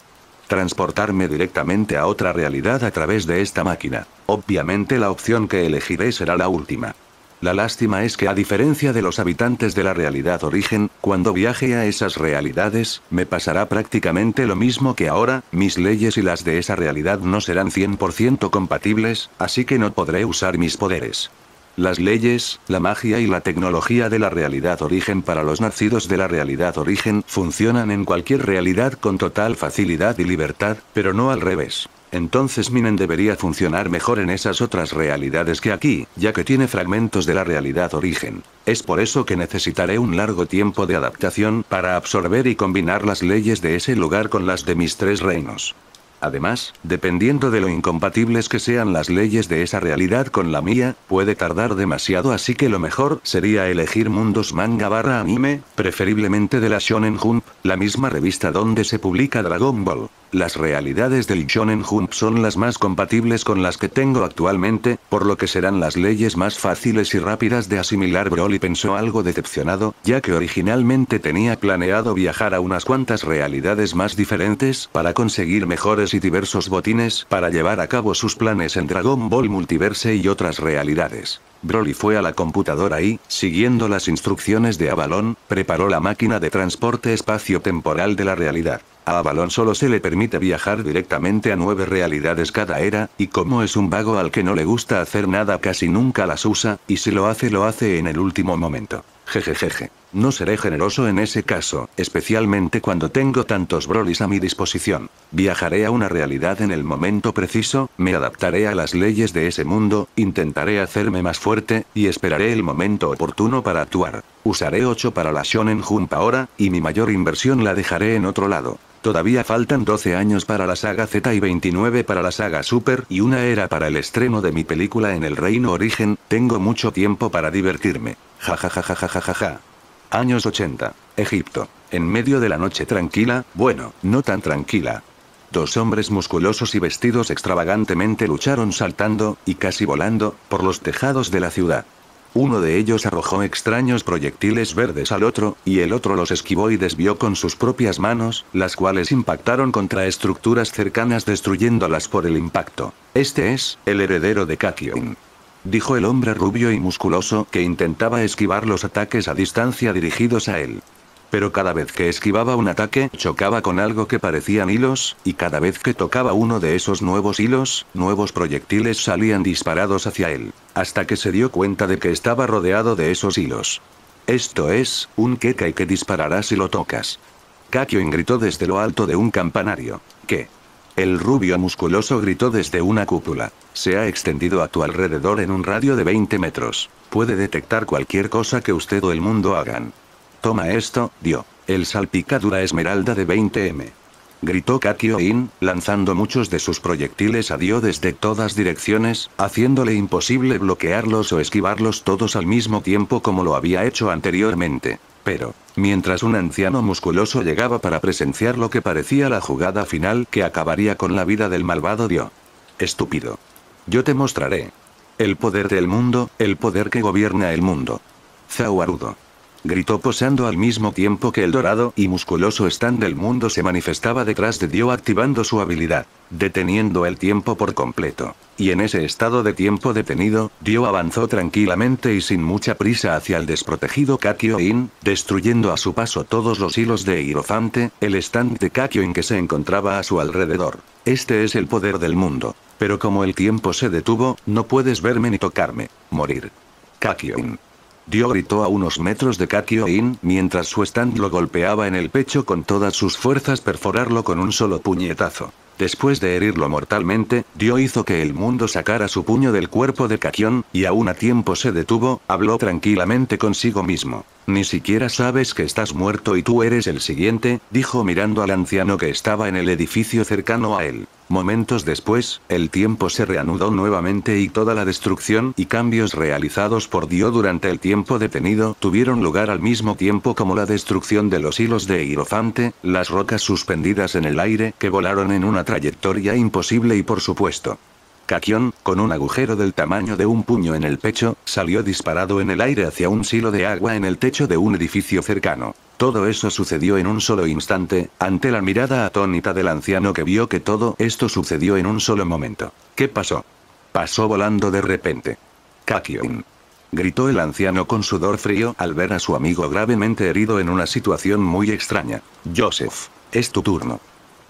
transportarme directamente a otra realidad a través de esta máquina. Obviamente la opción que elegiré será la última. La lástima es que a diferencia de los habitantes de la realidad origen, cuando viaje a esas realidades, me pasará prácticamente lo mismo que ahora, mis leyes y las de esa realidad no serán 100% compatibles, así que no podré usar mis poderes. Las leyes, la magia y la tecnología de la realidad origen para los nacidos de la realidad origen funcionan en cualquier realidad con total facilidad y libertad, pero no al revés. Entonces Minen debería funcionar mejor en esas otras realidades que aquí, ya que tiene fragmentos de la realidad origen. Es por eso que necesitaré un largo tiempo de adaptación para absorber y combinar las leyes de ese lugar con las de mis tres reinos. Además, dependiendo de lo incompatibles que sean las leyes de esa realidad con la mía, puede tardar demasiado así que lo mejor sería elegir mundos manga barra anime, preferiblemente de la Shonen Jump, la misma revista donde se publica Dragon Ball. Las realidades del Shonen Jump son las más compatibles con las que tengo actualmente, por lo que serán las leyes más fáciles y rápidas de asimilar. Broly pensó algo decepcionado, ya que originalmente tenía planeado viajar a unas cuantas realidades más diferentes para conseguir mejores y diversos botines para llevar a cabo sus planes en Dragon Ball Multiverse y otras realidades. Broly fue a la computadora y, siguiendo las instrucciones de Avalon, preparó la máquina de transporte espacio-temporal de la realidad. A Avalon solo se le permite viajar directamente a nueve realidades cada era, y como es un vago al que no le gusta hacer nada casi nunca las usa, y si lo hace lo hace en el último momento. Jejejeje. No seré generoso en ese caso, especialmente cuando tengo tantos brolis a mi disposición. Viajaré a una realidad en el momento preciso, me adaptaré a las leyes de ese mundo, intentaré hacerme más fuerte, y esperaré el momento oportuno para actuar. Usaré 8 para la Shonen Jump ahora, y mi mayor inversión la dejaré en otro lado. Todavía faltan 12 años para la saga Z y 29 para la saga Super y una era para el estreno de mi película en el Reino Origen, tengo mucho tiempo para divertirme. Ja ja ja ja ja ja ja. Años 80. Egipto. En medio de la noche tranquila, bueno, no tan tranquila. Dos hombres musculosos y vestidos extravagantemente lucharon saltando, y casi volando, por los tejados de la ciudad. Uno de ellos arrojó extraños proyectiles verdes al otro, y el otro los esquivó y desvió con sus propias manos, las cuales impactaron contra estructuras cercanas destruyéndolas por el impacto. Este es, el heredero de Kakion dijo el hombre rubio y musculoso que intentaba esquivar los ataques a distancia dirigidos a él. Pero cada vez que esquivaba un ataque, chocaba con algo que parecían hilos, y cada vez que tocaba uno de esos nuevos hilos, nuevos proyectiles salían disparados hacia él, hasta que se dio cuenta de que estaba rodeado de esos hilos. Esto es, un kekai que disparará si lo tocas. Kakyoin gritó desde lo alto de un campanario. ¿Qué? El rubio musculoso gritó desde una cúpula. Se ha extendido a tu alrededor en un radio de 20 metros. Puede detectar cualquier cosa que usted o el mundo hagan. Toma esto, dio. El salpicadura esmeralda de 20M. Gritó Kakyoin, lanzando muchos de sus proyectiles a Dio desde todas direcciones, haciéndole imposible bloquearlos o esquivarlos todos al mismo tiempo como lo había hecho anteriormente. Pero, mientras un anciano musculoso llegaba para presenciar lo que parecía la jugada final que acabaría con la vida del malvado Dio. Estúpido. Yo te mostraré. El poder del mundo, el poder que gobierna el mundo. Zauarudo gritó posando al mismo tiempo que el dorado y musculoso stand del mundo se manifestaba detrás de Dio activando su habilidad, deteniendo el tiempo por completo. Y en ese estado de tiempo detenido, Dio avanzó tranquilamente y sin mucha prisa hacia el desprotegido Kakyoin, destruyendo a su paso todos los hilos de Hierofante, el stand de Kakyoin que se encontraba a su alrededor. Este es el poder del mundo. Pero como el tiempo se detuvo, no puedes verme ni tocarme. Morir. Kakyoin. Dio gritó a unos metros de Kakio mientras su stand lo golpeaba en el pecho con todas sus fuerzas perforarlo con un solo puñetazo. Después de herirlo mortalmente, Dio hizo que el mundo sacara su puño del cuerpo de Kakion, y aún a tiempo se detuvo, habló tranquilamente consigo mismo. Ni siquiera sabes que estás muerto y tú eres el siguiente, dijo mirando al anciano que estaba en el edificio cercano a él. Momentos después, el tiempo se reanudó nuevamente y toda la destrucción y cambios realizados por Dio durante el tiempo detenido tuvieron lugar al mismo tiempo como la destrucción de los hilos de Hierofante, las rocas suspendidas en el aire que volaron en una trayectoria imposible y por supuesto, Kakion, con un agujero del tamaño de un puño en el pecho, salió disparado en el aire hacia un silo de agua en el techo de un edificio cercano. Todo eso sucedió en un solo instante, ante la mirada atónita del anciano que vio que todo esto sucedió en un solo momento. ¿Qué pasó? Pasó volando de repente. Kakion gritó el anciano con sudor frío al ver a su amigo gravemente herido en una situación muy extraña. Joseph, es tu turno.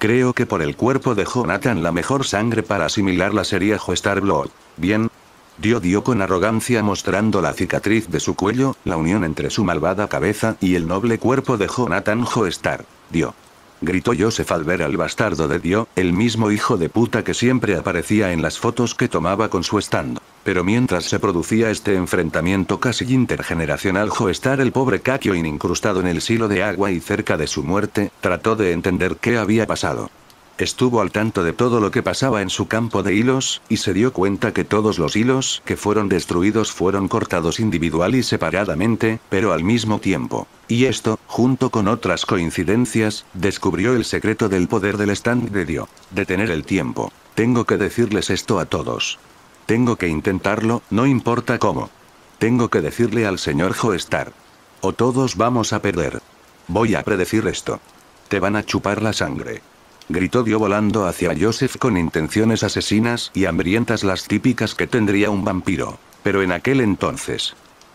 Creo que por el cuerpo de Jonathan la mejor sangre para asimilarla sería Joestar Blood. Bien. Dio dio con arrogancia mostrando la cicatriz de su cuello, la unión entre su malvada cabeza y el noble cuerpo de Jonathan Joestar. Dio. Gritó Joseph al ver al bastardo de Dio, el mismo hijo de puta que siempre aparecía en las fotos que tomaba con su estando. Pero mientras se producía este enfrentamiento casi intergeneracional Joestar el pobre Kakioin incrustado en el silo de agua y cerca de su muerte, trató de entender qué había pasado. Estuvo al tanto de todo lo que pasaba en su campo de hilos, y se dio cuenta que todos los hilos que fueron destruidos fueron cortados individual y separadamente, pero al mismo tiempo. Y esto, junto con otras coincidencias, descubrió el secreto del poder del stand de Dio. Detener el tiempo. Tengo que decirles esto a todos. Tengo que intentarlo, no importa cómo. Tengo que decirle al señor Joestar. O todos vamos a perder. Voy a predecir esto. Te van a chupar la sangre. Gritó Dio volando hacia Joseph con intenciones asesinas y hambrientas las típicas que tendría un vampiro. Pero en aquel entonces.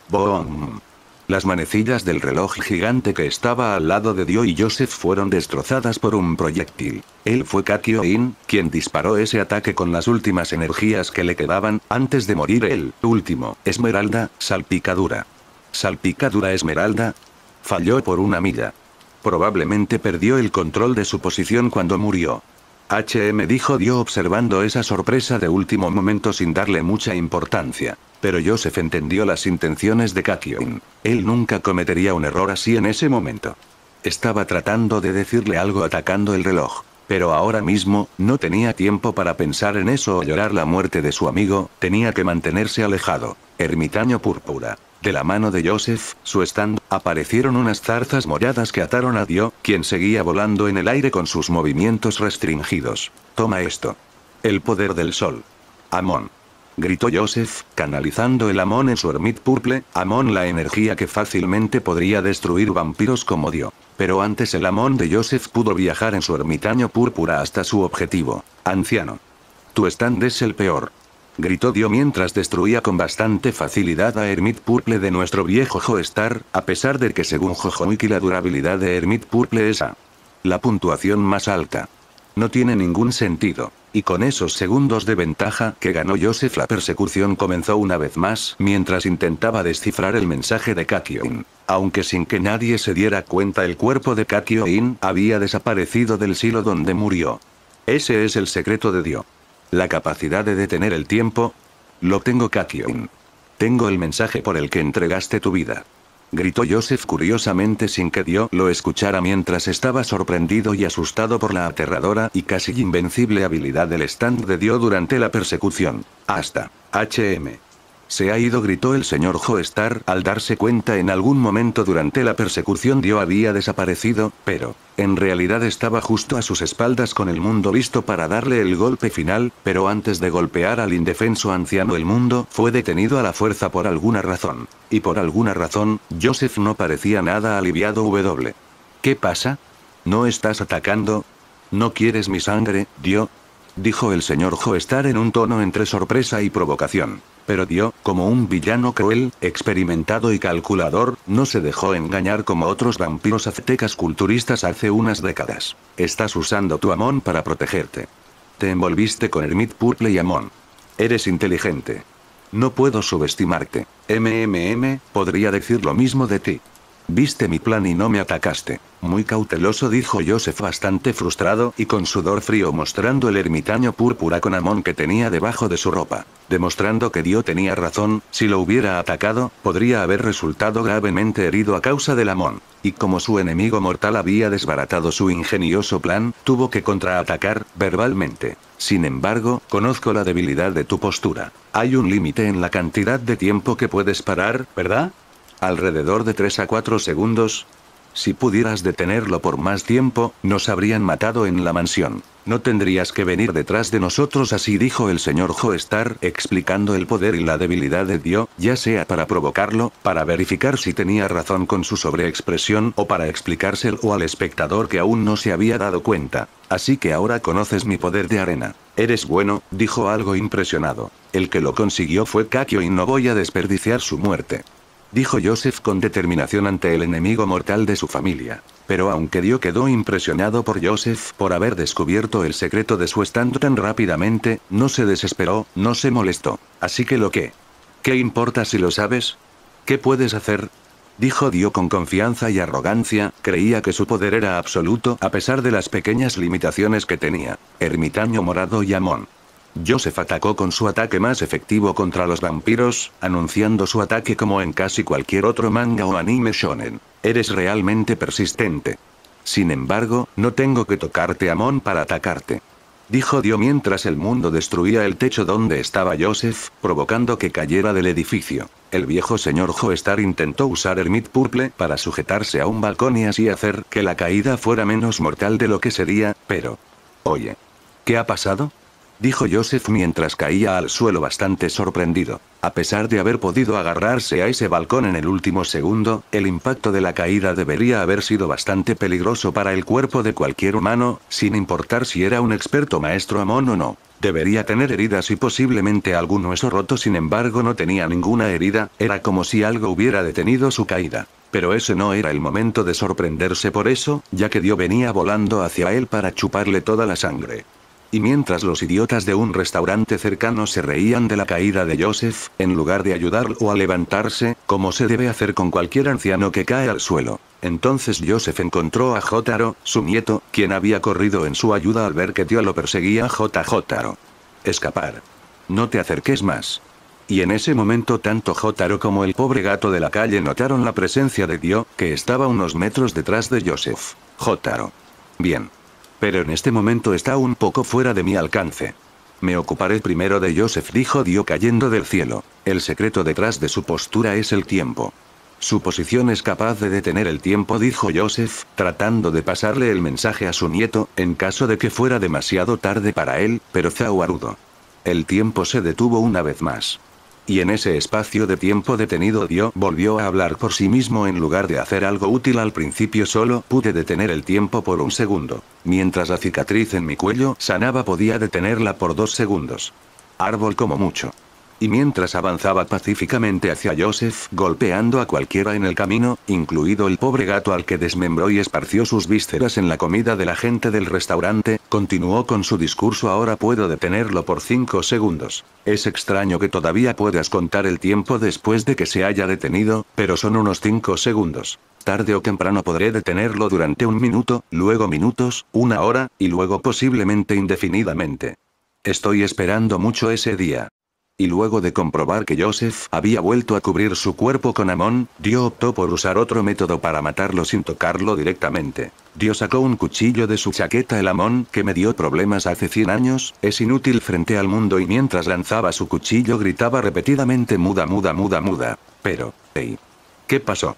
Boom. Las manecillas del reloj gigante que estaba al lado de Dio y Joseph fueron destrozadas por un proyectil. Él fue Kakio quien disparó ese ataque con las últimas energías que le quedaban, antes de morir él. Último, Esmeralda, salpicadura. Salpicadura Esmeralda. Falló por una milla. Probablemente perdió el control de su posición cuando murió. HM dijo Dio observando esa sorpresa de último momento sin darle mucha importancia. Pero Joseph entendió las intenciones de Kakyoin. Él nunca cometería un error así en ese momento. Estaba tratando de decirle algo atacando el reloj. Pero ahora mismo, no tenía tiempo para pensar en eso o llorar la muerte de su amigo, tenía que mantenerse alejado. Ermitaño púrpura. De la mano de Joseph, su stand, aparecieron unas zarzas moradas que ataron a Dio, quien seguía volando en el aire con sus movimientos restringidos. Toma esto. El poder del sol. Amón gritó Joseph, canalizando el Amon en su Hermit Purple, Amon la energía que fácilmente podría destruir vampiros como dio. Pero antes el Amon de Joseph pudo viajar en su ermitaño púrpura hasta su objetivo, anciano. Tu stand es el peor. Gritó Dio mientras destruía con bastante facilidad a Hermit Purple de nuestro viejo Joestar, a pesar de que según Jojo Jojoiki la durabilidad de Hermit Purple es a la puntuación más alta. No tiene ningún sentido. Y con esos segundos de ventaja que ganó Joseph la persecución comenzó una vez más mientras intentaba descifrar el mensaje de Kakyoin. Aunque sin que nadie se diera cuenta el cuerpo de Kakyoin había desaparecido del silo donde murió. Ese es el secreto de Dios. La capacidad de detener el tiempo. Lo tengo Kakyoin. Tengo el mensaje por el que entregaste tu vida gritó Joseph curiosamente sin que Dio lo escuchara mientras estaba sorprendido y asustado por la aterradora y casi invencible habilidad del stand de Dio durante la persecución. Hasta. HM. Se ha ido, gritó el señor Joestar, al darse cuenta en algún momento durante la persecución Dio había desaparecido, pero, en realidad estaba justo a sus espaldas con el mundo listo para darle el golpe final, pero antes de golpear al indefenso anciano el mundo fue detenido a la fuerza por alguna razón. Y por alguna razón, Joseph no parecía nada aliviado W. ¿Qué pasa? ¿No estás atacando? ¿No quieres mi sangre, Dio? Dijo el señor Joestar en un tono entre sorpresa y provocación pero Dio, como un villano cruel, experimentado y calculador, no se dejó engañar como otros vampiros aztecas culturistas hace unas décadas. Estás usando tu Amon para protegerte. Te envolviste con Hermit Purple y Amon. Eres inteligente. No puedo subestimarte. MMM, podría decir lo mismo de ti. Viste mi plan y no me atacaste. Muy cauteloso dijo Joseph bastante frustrado y con sudor frío mostrando el ermitaño púrpura con amón que tenía debajo de su ropa. Demostrando que Dio tenía razón, si lo hubiera atacado, podría haber resultado gravemente herido a causa del amón. Y como su enemigo mortal había desbaratado su ingenioso plan, tuvo que contraatacar, verbalmente. Sin embargo, conozco la debilidad de tu postura. Hay un límite en la cantidad de tiempo que puedes parar, ¿verdad? alrededor de 3 a 4 segundos. Si pudieras detenerlo por más tiempo, nos habrían matado en la mansión. No tendrías que venir detrás de nosotros, así dijo el señor Joestar, explicando el poder y la debilidad de Dio, ya sea para provocarlo, para verificar si tenía razón con su sobreexpresión o para explicárselo al espectador que aún no se había dado cuenta. Así que ahora conoces mi poder de arena. Eres bueno, dijo algo impresionado. El que lo consiguió fue Kakio y no voy a desperdiciar su muerte dijo Joseph con determinación ante el enemigo mortal de su familia. Pero aunque Dio quedó impresionado por Joseph por haber descubierto el secreto de su estando tan rápidamente, no se desesperó, no se molestó. Así que lo que... ¿Qué importa si lo sabes? ¿Qué puedes hacer? Dijo Dio con confianza y arrogancia, creía que su poder era absoluto a pesar de las pequeñas limitaciones que tenía. Ermitaño morado y amón. Joseph atacó con su ataque más efectivo contra los vampiros, anunciando su ataque como en casi cualquier otro manga o anime shonen. Eres realmente persistente. Sin embargo, no tengo que tocarte Mon para atacarte. Dijo Dio mientras el mundo destruía el techo donde estaba Joseph, provocando que cayera del edificio. El viejo señor Joestar intentó usar el mid Purple para sujetarse a un balcón y así hacer que la caída fuera menos mortal de lo que sería, pero... Oye. ¿Qué ha pasado? dijo Joseph mientras caía al suelo bastante sorprendido. A pesar de haber podido agarrarse a ese balcón en el último segundo, el impacto de la caída debería haber sido bastante peligroso para el cuerpo de cualquier humano, sin importar si era un experto maestro Amon o no. Debería tener heridas y posiblemente algún hueso roto, sin embargo no tenía ninguna herida, era como si algo hubiera detenido su caída. Pero ese no era el momento de sorprenderse por eso, ya que Dio venía volando hacia él para chuparle toda la sangre. Y mientras los idiotas de un restaurante cercano se reían de la caída de Joseph, en lugar de ayudarlo a levantarse, como se debe hacer con cualquier anciano que cae al suelo. Entonces Joseph encontró a Jotaro, su nieto, quien había corrido en su ayuda al ver que Tío lo perseguía Jotaro. Escapar. No te acerques más. Y en ese momento tanto Jotaro como el pobre gato de la calle notaron la presencia de Dio, que estaba unos metros detrás de Joseph. Jotaro. Bien. Pero en este momento está un poco fuera de mi alcance. Me ocuparé primero de Joseph, dijo Dio cayendo del cielo. El secreto detrás de su postura es el tiempo. Su posición es capaz de detener el tiempo, dijo Joseph, tratando de pasarle el mensaje a su nieto, en caso de que fuera demasiado tarde para él, pero Zawarudo. El tiempo se detuvo una vez más y en ese espacio de tiempo detenido Dio volvió a hablar por sí mismo en lugar de hacer algo útil al principio solo pude detener el tiempo por un segundo. Mientras la cicatriz en mi cuello sanaba podía detenerla por dos segundos. Árbol como mucho. Y mientras avanzaba pacíficamente hacia Joseph, golpeando a cualquiera en el camino, incluido el pobre gato al que desmembró y esparció sus vísceras en la comida de la gente del restaurante, continuó con su discurso ahora puedo detenerlo por 5 segundos. Es extraño que todavía puedas contar el tiempo después de que se haya detenido, pero son unos 5 segundos. Tarde o temprano podré detenerlo durante un minuto, luego minutos, una hora, y luego posiblemente indefinidamente. Estoy esperando mucho ese día. Y luego de comprobar que Joseph había vuelto a cubrir su cuerpo con Amon, Dio optó por usar otro método para matarlo sin tocarlo directamente. Dio sacó un cuchillo de su chaqueta el Amon, que me dio problemas hace 100 años, es inútil frente al mundo y mientras lanzaba su cuchillo gritaba repetidamente muda muda muda muda. Pero, hey. ¿Qué pasó?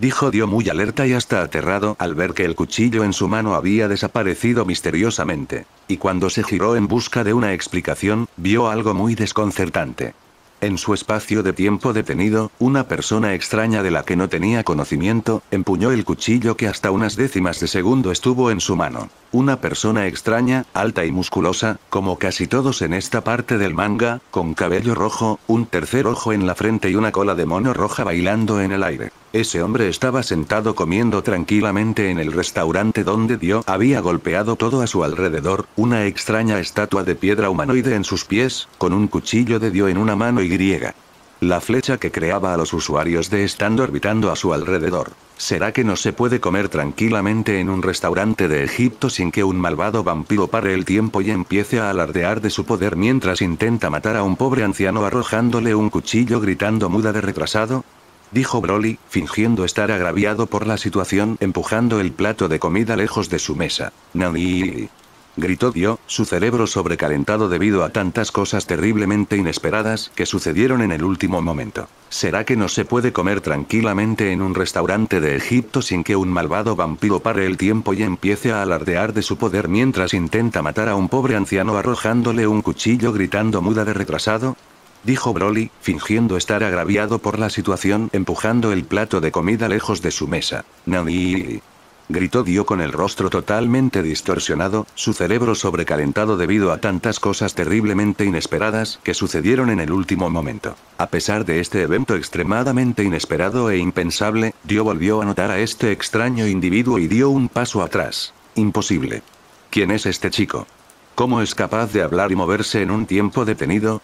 dijo Dio muy alerta y hasta aterrado al ver que el cuchillo en su mano había desaparecido misteriosamente. Y cuando se giró en busca de una explicación, vio algo muy desconcertante. En su espacio de tiempo detenido, una persona extraña de la que no tenía conocimiento, empuñó el cuchillo que hasta unas décimas de segundo estuvo en su mano. Una persona extraña, alta y musculosa, como casi todos en esta parte del manga, con cabello rojo, un tercer ojo en la frente y una cola de mono roja bailando en el aire. Ese hombre estaba sentado comiendo tranquilamente en el restaurante donde Dio había golpeado todo a su alrededor, una extraña estatua de piedra humanoide en sus pies, con un cuchillo de Dio en una mano y griega. La flecha que creaba a los usuarios de estando orbitando a su alrededor. ¿Será que no se puede comer tranquilamente en un restaurante de Egipto sin que un malvado vampiro pare el tiempo y empiece a alardear de su poder mientras intenta matar a un pobre anciano arrojándole un cuchillo gritando muda de retrasado? dijo Broly, fingiendo estar agraviado por la situación empujando el plato de comida lejos de su mesa. Nani. Gritó Dio, su cerebro sobrecalentado debido a tantas cosas terriblemente inesperadas que sucedieron en el último momento. ¿Será que no se puede comer tranquilamente en un restaurante de Egipto sin que un malvado vampiro pare el tiempo y empiece a alardear de su poder mientras intenta matar a un pobre anciano arrojándole un cuchillo gritando muda de retrasado? dijo Broly, fingiendo estar agraviado por la situación empujando el plato de comida lejos de su mesa. Nani. Gritó Dio con el rostro totalmente distorsionado, su cerebro sobrecalentado debido a tantas cosas terriblemente inesperadas que sucedieron en el último momento. A pesar de este evento extremadamente inesperado e impensable, Dio volvió a notar a este extraño individuo y dio un paso atrás. Imposible. ¿Quién es este chico? ¿Cómo es capaz de hablar y moverse en un tiempo detenido?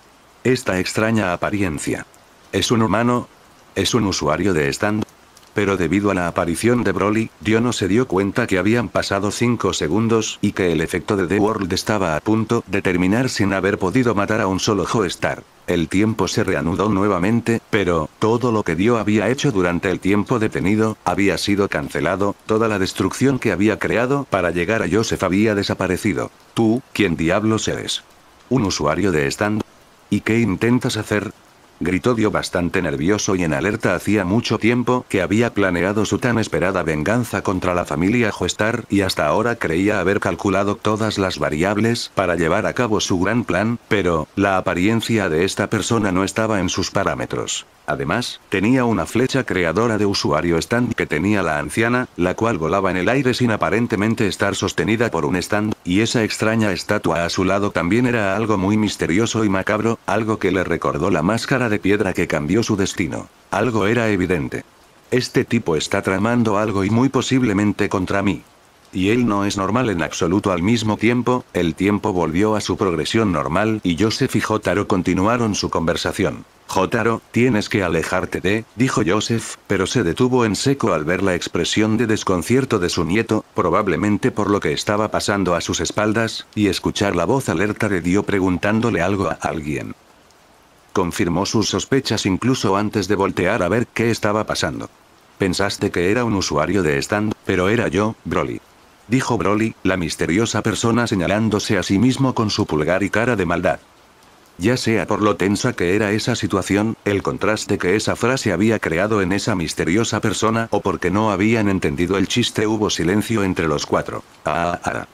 esta extraña apariencia. ¿Es un humano? ¿Es un usuario de stand? Pero debido a la aparición de Broly, Dio no se dio cuenta que habían pasado 5 segundos y que el efecto de The World estaba a punto de terminar sin haber podido matar a un solo Joestar. El tiempo se reanudó nuevamente, pero, todo lo que Dio había hecho durante el tiempo detenido, había sido cancelado, toda la destrucción que había creado para llegar a Joseph había desaparecido. Tú, ¿quién diablos eres? ¿Un usuario de stand? ¿Y qué intentas hacer? Gritó Dio bastante nervioso y en alerta hacía mucho tiempo que había planeado su tan esperada venganza contra la familia Joestar y hasta ahora creía haber calculado todas las variables para llevar a cabo su gran plan, pero, la apariencia de esta persona no estaba en sus parámetros. Además, tenía una flecha creadora de usuario stand que tenía la anciana, la cual volaba en el aire sin aparentemente estar sostenida por un stand, y esa extraña estatua a su lado también era algo muy misterioso y macabro, algo que le recordó la máscara de piedra que cambió su destino. Algo era evidente. Este tipo está tramando algo y muy posiblemente contra mí y él no es normal en absoluto al mismo tiempo, el tiempo volvió a su progresión normal y Joseph y Jotaro continuaron su conversación. Jotaro, tienes que alejarte de, dijo Joseph, pero se detuvo en seco al ver la expresión de desconcierto de su nieto, probablemente por lo que estaba pasando a sus espaldas, y escuchar la voz alerta de Dio preguntándole algo a alguien. Confirmó sus sospechas incluso antes de voltear a ver qué estaba pasando. Pensaste que era un usuario de stand, pero era yo, Broly dijo Broly, la misteriosa persona señalándose a sí mismo con su pulgar y cara de maldad. Ya sea por lo tensa que era esa situación, el contraste que esa frase había creado en esa misteriosa persona o porque no habían entendido el chiste hubo silencio entre los cuatro. Ah, ah, ah.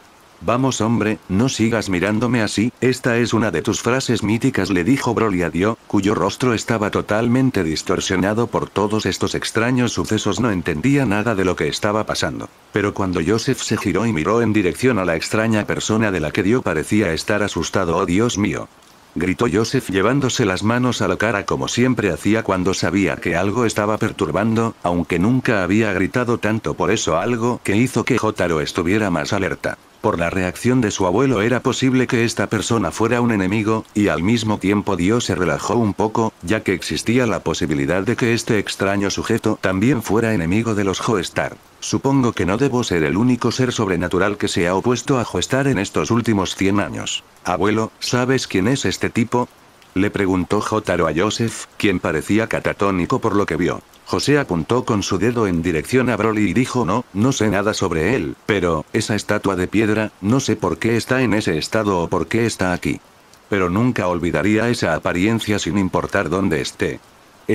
Vamos hombre, no sigas mirándome así, esta es una de tus frases míticas le dijo Broly a Dio, cuyo rostro estaba totalmente distorsionado por todos estos extraños sucesos no entendía nada de lo que estaba pasando. Pero cuando Joseph se giró y miró en dirección a la extraña persona de la que Dio parecía estar asustado oh Dios mío. Gritó Joseph llevándose las manos a la cara como siempre hacía cuando sabía que algo estaba perturbando, aunque nunca había gritado tanto por eso algo que hizo que Jotaro estuviera más alerta. Por la reacción de su abuelo era posible que esta persona fuera un enemigo, y al mismo tiempo Dios se relajó un poco, ya que existía la posibilidad de que este extraño sujeto también fuera enemigo de los Joestar. Supongo que no debo ser el único ser sobrenatural que se ha opuesto a Joestar en estos últimos 100 años. Abuelo, ¿sabes quién es este tipo? Le preguntó Jotaro a Joseph, quien parecía catatónico por lo que vio. José apuntó con su dedo en dirección a Broly y dijo no, no sé nada sobre él, pero, esa estatua de piedra, no sé por qué está en ese estado o por qué está aquí. Pero nunca olvidaría esa apariencia sin importar dónde esté.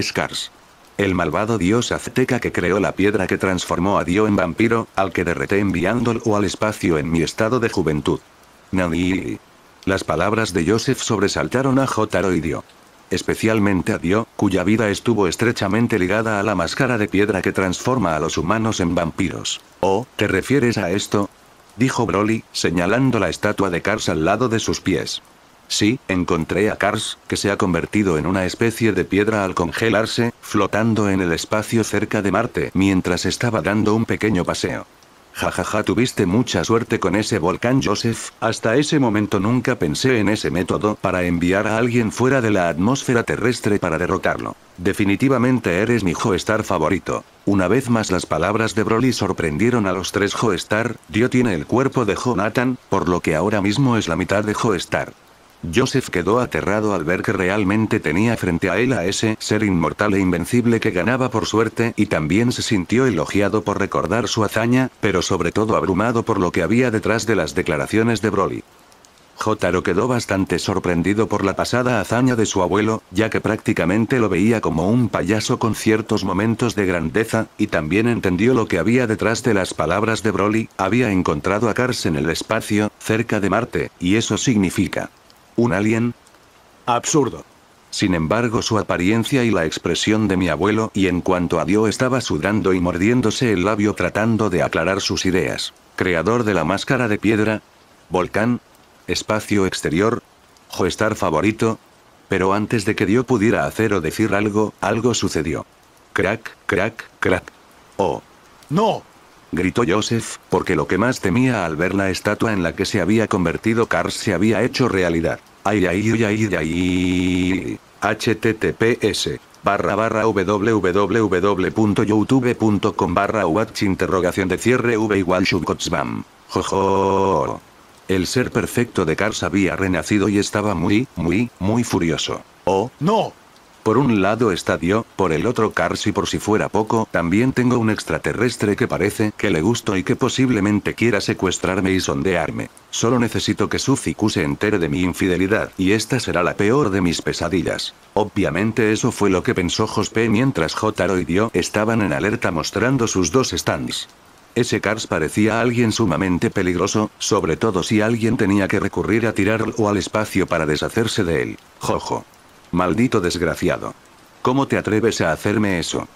Scars. El malvado dios azteca que creó la piedra que transformó a Dio en vampiro, al que derreté enviándolo al espacio en mi estado de juventud. Nani. Las palabras de Joseph sobresaltaron a Jotaro y Dio especialmente a Dio, cuya vida estuvo estrechamente ligada a la máscara de piedra que transforma a los humanos en vampiros. ¿Oh, te refieres a esto? dijo Broly, señalando la estatua de Kars al lado de sus pies. Sí, encontré a Kars, que se ha convertido en una especie de piedra al congelarse, flotando en el espacio cerca de Marte mientras estaba dando un pequeño paseo. Jajaja, tuviste mucha suerte con ese volcán, Joseph. Hasta ese momento nunca pensé en ese método para enviar a alguien fuera de la atmósfera terrestre para derrotarlo. Definitivamente eres mi Joestar favorito. Una vez más las palabras de Broly sorprendieron a los tres Joestar, Dio tiene el cuerpo de Jonathan, por lo que ahora mismo es la mitad de Joestar. Joseph quedó aterrado al ver que realmente tenía frente a él a ese ser inmortal e invencible que ganaba por suerte y también se sintió elogiado por recordar su hazaña, pero sobre todo abrumado por lo que había detrás de las declaraciones de Broly. Jotaro quedó bastante sorprendido por la pasada hazaña de su abuelo, ya que prácticamente lo veía como un payaso con ciertos momentos de grandeza, y también entendió lo que había detrás de las palabras de Broly, había encontrado a Cars en el espacio, cerca de Marte, y eso significa ¿Un alien? Absurdo. Sin embargo, su apariencia y la expresión de mi abuelo, y en cuanto a Dio estaba sudando y mordiéndose el labio tratando de aclarar sus ideas. Creador de la máscara de piedra. Volcán. Espacio exterior. Joestar favorito. Pero antes de que Dio pudiera hacer o decir algo, algo sucedió. Crack, crack, crack. Oh. No gritó Joseph, porque lo que más temía al ver la estatua en la que se había convertido Cars se había hecho realidad. Ay, ay, ay, ay, ay. https barra barra www.youtube.com barra watch interrogación de cierre v igual shukotsbam. Jojo. El ser perfecto de Cars había renacido y estaba muy, muy, muy furioso. ¡Oh, no! Por un lado está Dio, por el otro Cars y por si fuera poco, también tengo un extraterrestre que parece que le gusto y que posiblemente quiera secuestrarme y sondearme. Solo necesito que Suficu se entere de mi infidelidad, y esta será la peor de mis pesadillas. Obviamente eso fue lo que pensó Jospe mientras Jotaro y Dio estaban en alerta mostrando sus dos stands. Ese Cars parecía alguien sumamente peligroso, sobre todo si alguien tenía que recurrir a tirarlo al espacio para deshacerse de él. Jojo. Maldito desgraciado. ¿Cómo te atreves a hacerme eso?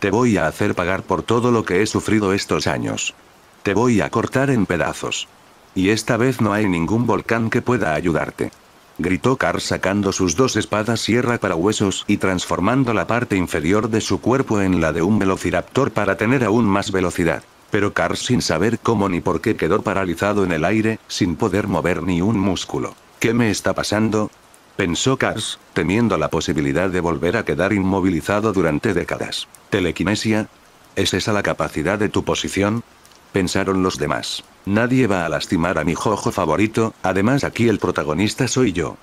Te voy a hacer pagar por todo lo que he sufrido estos años. Te voy a cortar en pedazos. Y esta vez no hay ningún volcán que pueda ayudarte. Gritó Carr sacando sus dos espadas sierra para huesos y transformando la parte inferior de su cuerpo en la de un velociraptor para tener aún más velocidad. Pero Carr sin saber cómo ni por qué quedó paralizado en el aire, sin poder mover ni un músculo. ¿Qué me está pasando? pensó Cars, teniendo la posibilidad de volver a quedar inmovilizado durante décadas. Telequinesia. ¿Es esa la capacidad de tu posición? Pensaron los demás. Nadie va a lastimar a mi jojo favorito, además aquí el protagonista soy yo.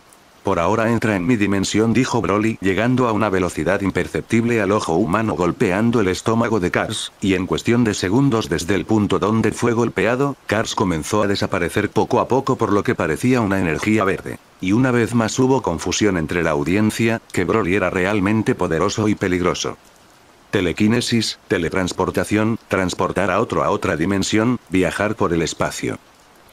Por ahora entra en mi dimensión, dijo Broly, llegando a una velocidad imperceptible al ojo humano golpeando el estómago de Kars, y en cuestión de segundos desde el punto donde fue golpeado, Kars comenzó a desaparecer poco a poco por lo que parecía una energía verde. Y una vez más hubo confusión entre la audiencia, que Broly era realmente poderoso y peligroso. Telequinesis, teletransportación, transportar a otro a otra dimensión, viajar por el espacio.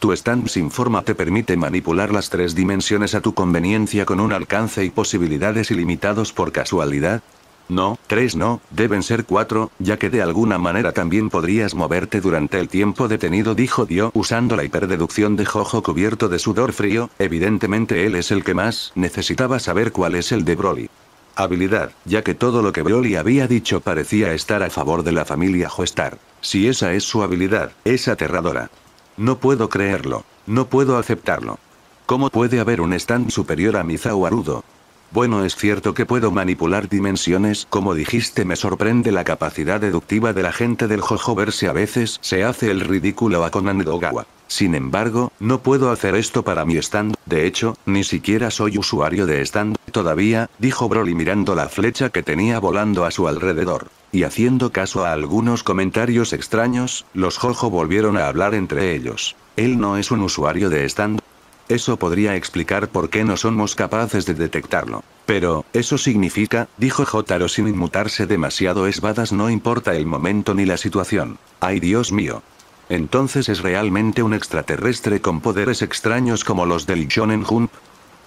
Tu stand sin forma te permite manipular las tres dimensiones a tu conveniencia con un alcance y posibilidades ilimitados por casualidad. No, tres no, deben ser cuatro, ya que de alguna manera también podrías moverte durante el tiempo detenido, dijo Dio, usando la hiperdeducción de Jojo cubierto de sudor frío, evidentemente él es el que más necesitaba saber cuál es el de Broly habilidad, ya que todo lo que Broly había dicho parecía estar a favor de la familia Joestar. Si esa es su habilidad, es aterradora. No puedo creerlo. No puedo aceptarlo. ¿Cómo puede haber un stand superior a mi Zawarudo? Bueno, es cierto que puedo manipular dimensiones, como dijiste, me sorprende la capacidad deductiva de la gente del Jojo si a veces se hace el ridículo a Conan Dogawa. Sin embargo, no puedo hacer esto para mi stand, de hecho, ni siquiera soy usuario de stand todavía, dijo Broly mirando la flecha que tenía volando a su alrededor y haciendo caso a algunos comentarios extraños, los Jojo volvieron a hablar entre ellos. Él no es un usuario de stand. Eso podría explicar por qué no somos capaces de detectarlo. Pero, eso significa, dijo Jotaro sin inmutarse demasiado esbadas no importa el momento ni la situación. Ay Dios mío. Entonces es realmente un extraterrestre con poderes extraños como los del Shonen Jump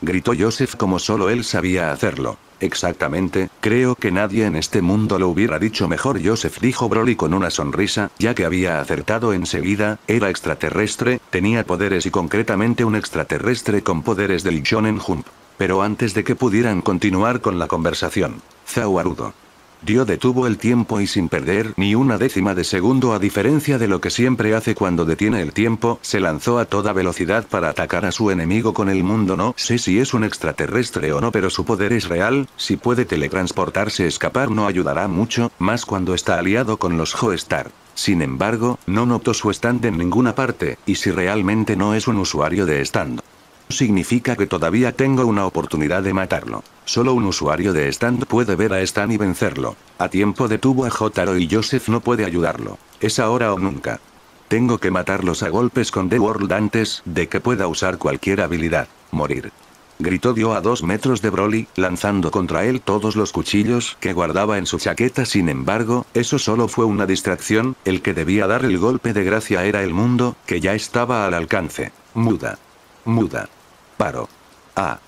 gritó Joseph como solo él sabía hacerlo. Exactamente, creo que nadie en este mundo lo hubiera dicho mejor. Joseph dijo Broly con una sonrisa, ya que había acertado enseguida, era extraterrestre, tenía poderes y concretamente un extraterrestre con poderes del Shonen Hump. Pero antes de que pudieran continuar con la conversación, Zawarudo. Dio detuvo el tiempo y sin perder ni una décima de segundo a diferencia de lo que siempre hace cuando detiene el tiempo, se lanzó a toda velocidad para atacar a su enemigo con el mundo no sé si es un extraterrestre o no pero su poder es real, si puede teletransportarse escapar no ayudará mucho, más cuando está aliado con los Joestar. Sin embargo, no notó su stand en ninguna parte, y si realmente no es un usuario de stand. Significa que todavía tengo una oportunidad de matarlo. Solo un usuario de Stand puede ver a Stan y vencerlo. A tiempo detuvo a Jotaro y Joseph no puede ayudarlo. Es ahora o nunca. Tengo que matarlos a golpes con The World antes de que pueda usar cualquier habilidad. Morir. Gritó dio a dos metros de Broly, lanzando contra él todos los cuchillos que guardaba en su chaqueta. Sin embargo, eso solo fue una distracción, el que debía dar el golpe de gracia era el mundo, que ya estaba al alcance. Muda. Muda. Paro. A.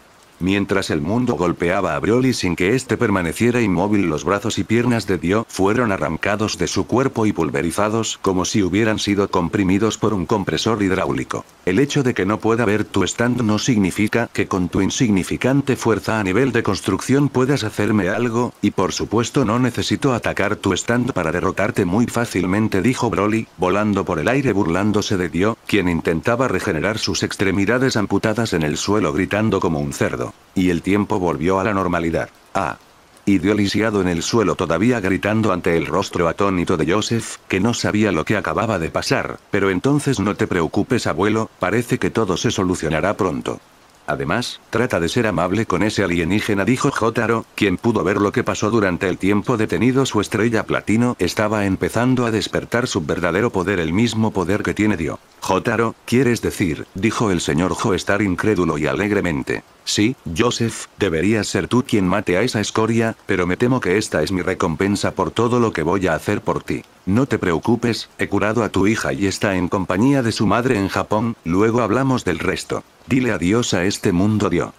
Mientras el mundo golpeaba a Broly sin que éste permaneciera inmóvil, los brazos y piernas de Dio fueron arrancados de su cuerpo y pulverizados como si hubieran sido comprimidos por un compresor hidráulico. El hecho de que no pueda ver tu stand no significa que con tu insignificante fuerza a nivel de construcción puedas hacerme algo, y por supuesto no necesito atacar tu stand para derrotarte muy fácilmente, dijo Broly, volando por el aire burlándose de Dio, quien intentaba regenerar sus extremidades amputadas en el suelo gritando como un cerdo y el tiempo volvió a la normalidad. Ah. Y dio lisiado en el suelo todavía gritando ante el rostro atónito de Joseph, que no sabía lo que acababa de pasar, pero entonces no te preocupes abuelo, parece que todo se solucionará pronto. Además, trata de ser amable con ese alienígena, dijo Jotaro, quien pudo ver lo que pasó durante el tiempo detenido. Su estrella platino estaba empezando a despertar su verdadero poder, el mismo poder que tiene Dio. Jotaro, ¿quieres decir? dijo el señor Joestar incrédulo y alegremente. Sí, Joseph, deberías ser tú quien mate a esa escoria, pero me temo que esta es mi recompensa por todo lo que voy a hacer por ti. No te preocupes, he curado a tu hija y está en compañía de su madre en Japón, luego hablamos del resto. Dile adiós a este mundo dio.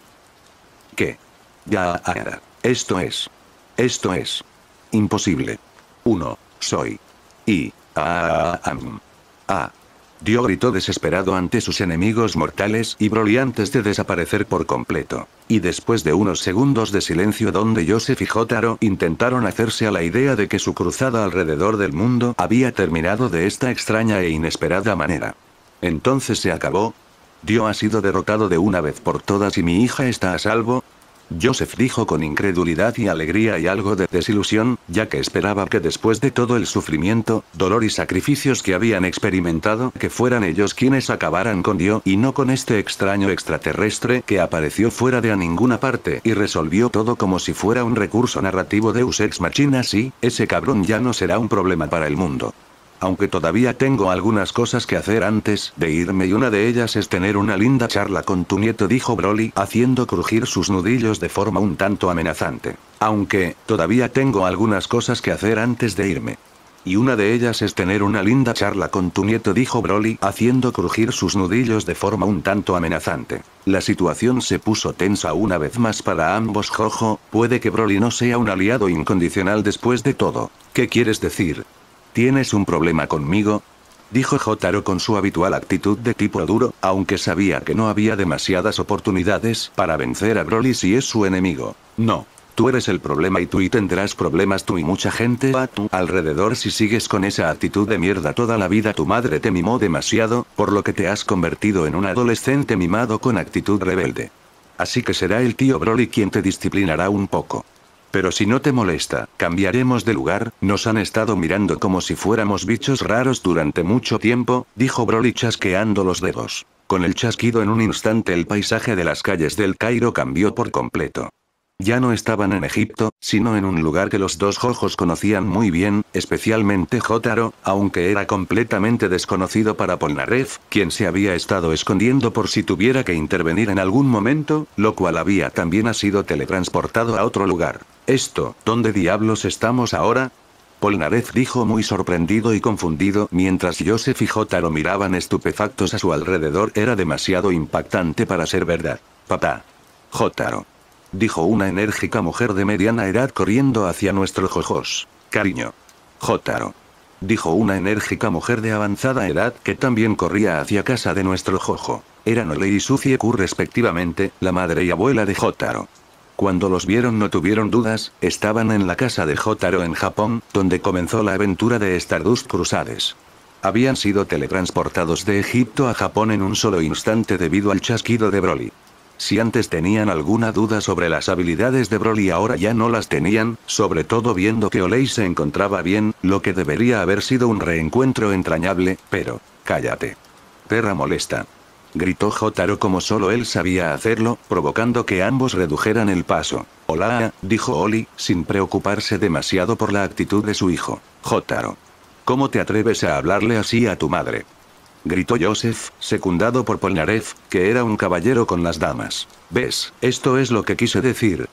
¿Qué? Ya, esto es. Esto es. Imposible. Uno, Soy. Y. A... Dio gritó desesperado ante sus enemigos mortales y broliantes de desaparecer por completo. Y después de unos segundos de silencio donde Joseph y Jotaro intentaron hacerse a la idea de que su cruzada alrededor del mundo había terminado de esta extraña e inesperada manera. Entonces se acabó. Dio ha sido derrotado de una vez por todas y mi hija está a salvo, Joseph dijo con incredulidad y alegría y algo de desilusión, ya que esperaba que después de todo el sufrimiento, dolor y sacrificios que habían experimentado, que fueran ellos quienes acabaran con Dios y no con este extraño extraterrestre que apareció fuera de a ninguna parte y resolvió todo como si fuera un recurso narrativo de Usex Machina, sí, ese cabrón ya no será un problema para el mundo aunque todavía tengo algunas cosas que hacer antes de irme y una de ellas es tener una linda charla con tu nieto dijo Broly haciendo crujir sus nudillos de forma un tanto amenazante. Aunque, todavía tengo algunas cosas que hacer antes de irme. Y una de ellas es tener una linda charla con tu nieto dijo Broly haciendo crujir sus nudillos de forma un tanto amenazante. La situación se puso tensa una vez más para ambos Jojo, puede que Broly no sea un aliado incondicional después de todo. ¿Qué quieres decir? ¿Tienes un problema conmigo? Dijo Jotaro con su habitual actitud de tipo duro, aunque sabía que no había demasiadas oportunidades para vencer a Broly si es su enemigo. No. Tú eres el problema y tú y tendrás problemas tú y mucha gente a tu alrededor si sigues con esa actitud de mierda toda la vida. Tu madre te mimó demasiado, por lo que te has convertido en un adolescente mimado con actitud rebelde. Así que será el tío Broly quien te disciplinará un poco. Pero si no te molesta, cambiaremos de lugar, nos han estado mirando como si fuéramos bichos raros durante mucho tiempo, dijo Broly chasqueando los dedos. Con el chasquido en un instante el paisaje de las calles del Cairo cambió por completo. Ya no estaban en Egipto, sino en un lugar que los dos Jojos conocían muy bien, especialmente Jotaro, aunque era completamente desconocido para Polnareff, quien se había estado escondiendo por si tuviera que intervenir en algún momento, lo cual había también ha sido teletransportado a otro lugar. Esto, ¿dónde diablos estamos ahora? Polnareff dijo muy sorprendido y confundido mientras Joseph y Jotaro miraban estupefactos a su alrededor era demasiado impactante para ser verdad. Papá. Jotaro dijo una enérgica mujer de mediana edad corriendo hacia nuestro Jojos. Cariño. Jotaro. Dijo una enérgica mujer de avanzada edad que también corría hacia casa de nuestro Jojo. Eran Ole y Q respectivamente, la madre y abuela de Jotaro. Cuando los vieron no tuvieron dudas, estaban en la casa de Jotaro en Japón, donde comenzó la aventura de Stardust Crusades. Habían sido teletransportados de Egipto a Japón en un solo instante debido al chasquido de Broly. Si antes tenían alguna duda sobre las habilidades de Broly ahora ya no las tenían, sobre todo viendo que Olei se encontraba bien, lo que debería haber sido un reencuentro entrañable, pero... Cállate. Terra molesta. Gritó Jotaro como solo él sabía hacerlo, provocando que ambos redujeran el paso. Hola, dijo Oli, sin preocuparse demasiado por la actitud de su hijo. Jotaro. ¿Cómo te atreves a hablarle así a tu madre? gritó Joseph, secundado por Polnareff, que era un caballero con las damas. ¿Ves? Esto es lo que quise decir,